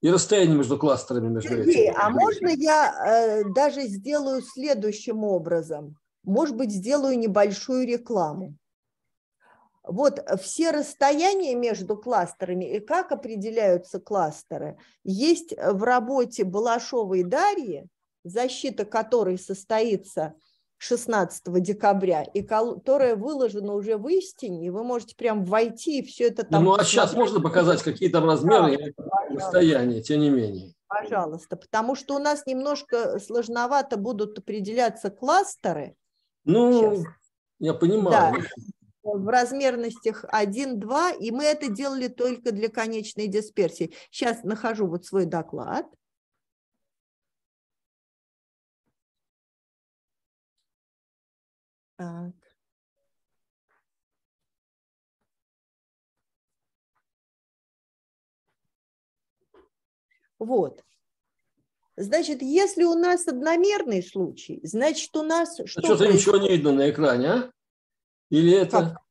и расстояние между кластерами. Между Сергей, этими. а можно я э, даже сделаю следующим образом? Может быть, сделаю небольшую рекламу вот э, все расстояния между кластерами и как определяются кластеры, есть э, в работе Балашовой Дарьи, защита которой состоится 16 декабря, и которая выложена уже в истине, и вы можете прям войти и все это ну, там... Ну, а сейчас можно показать, какие там размеры да, расстояния, тем не менее. Пожалуйста, потому что у нас немножко сложновато будут определяться кластеры. Ну, сейчас. я понимаю. Да в размерностях 1-2, и мы это делали только для конечной дисперсии. Сейчас нахожу вот свой доклад. Так. Вот. Значит, если у нас одномерный случай, значит, у нас... Ну Что-то ничего не видно на экране, а? Или это... Как?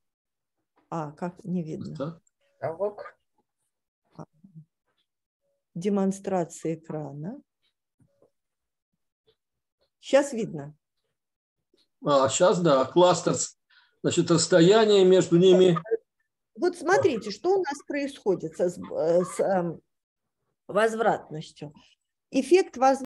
А, как? Не видно. Да? А. Демонстрация экрана. Сейчас видно. А, сейчас да, кластер, значит, расстояние между ними. Вот смотрите, что у нас происходит э, с, с эм, возвратностью. Эффект возвратности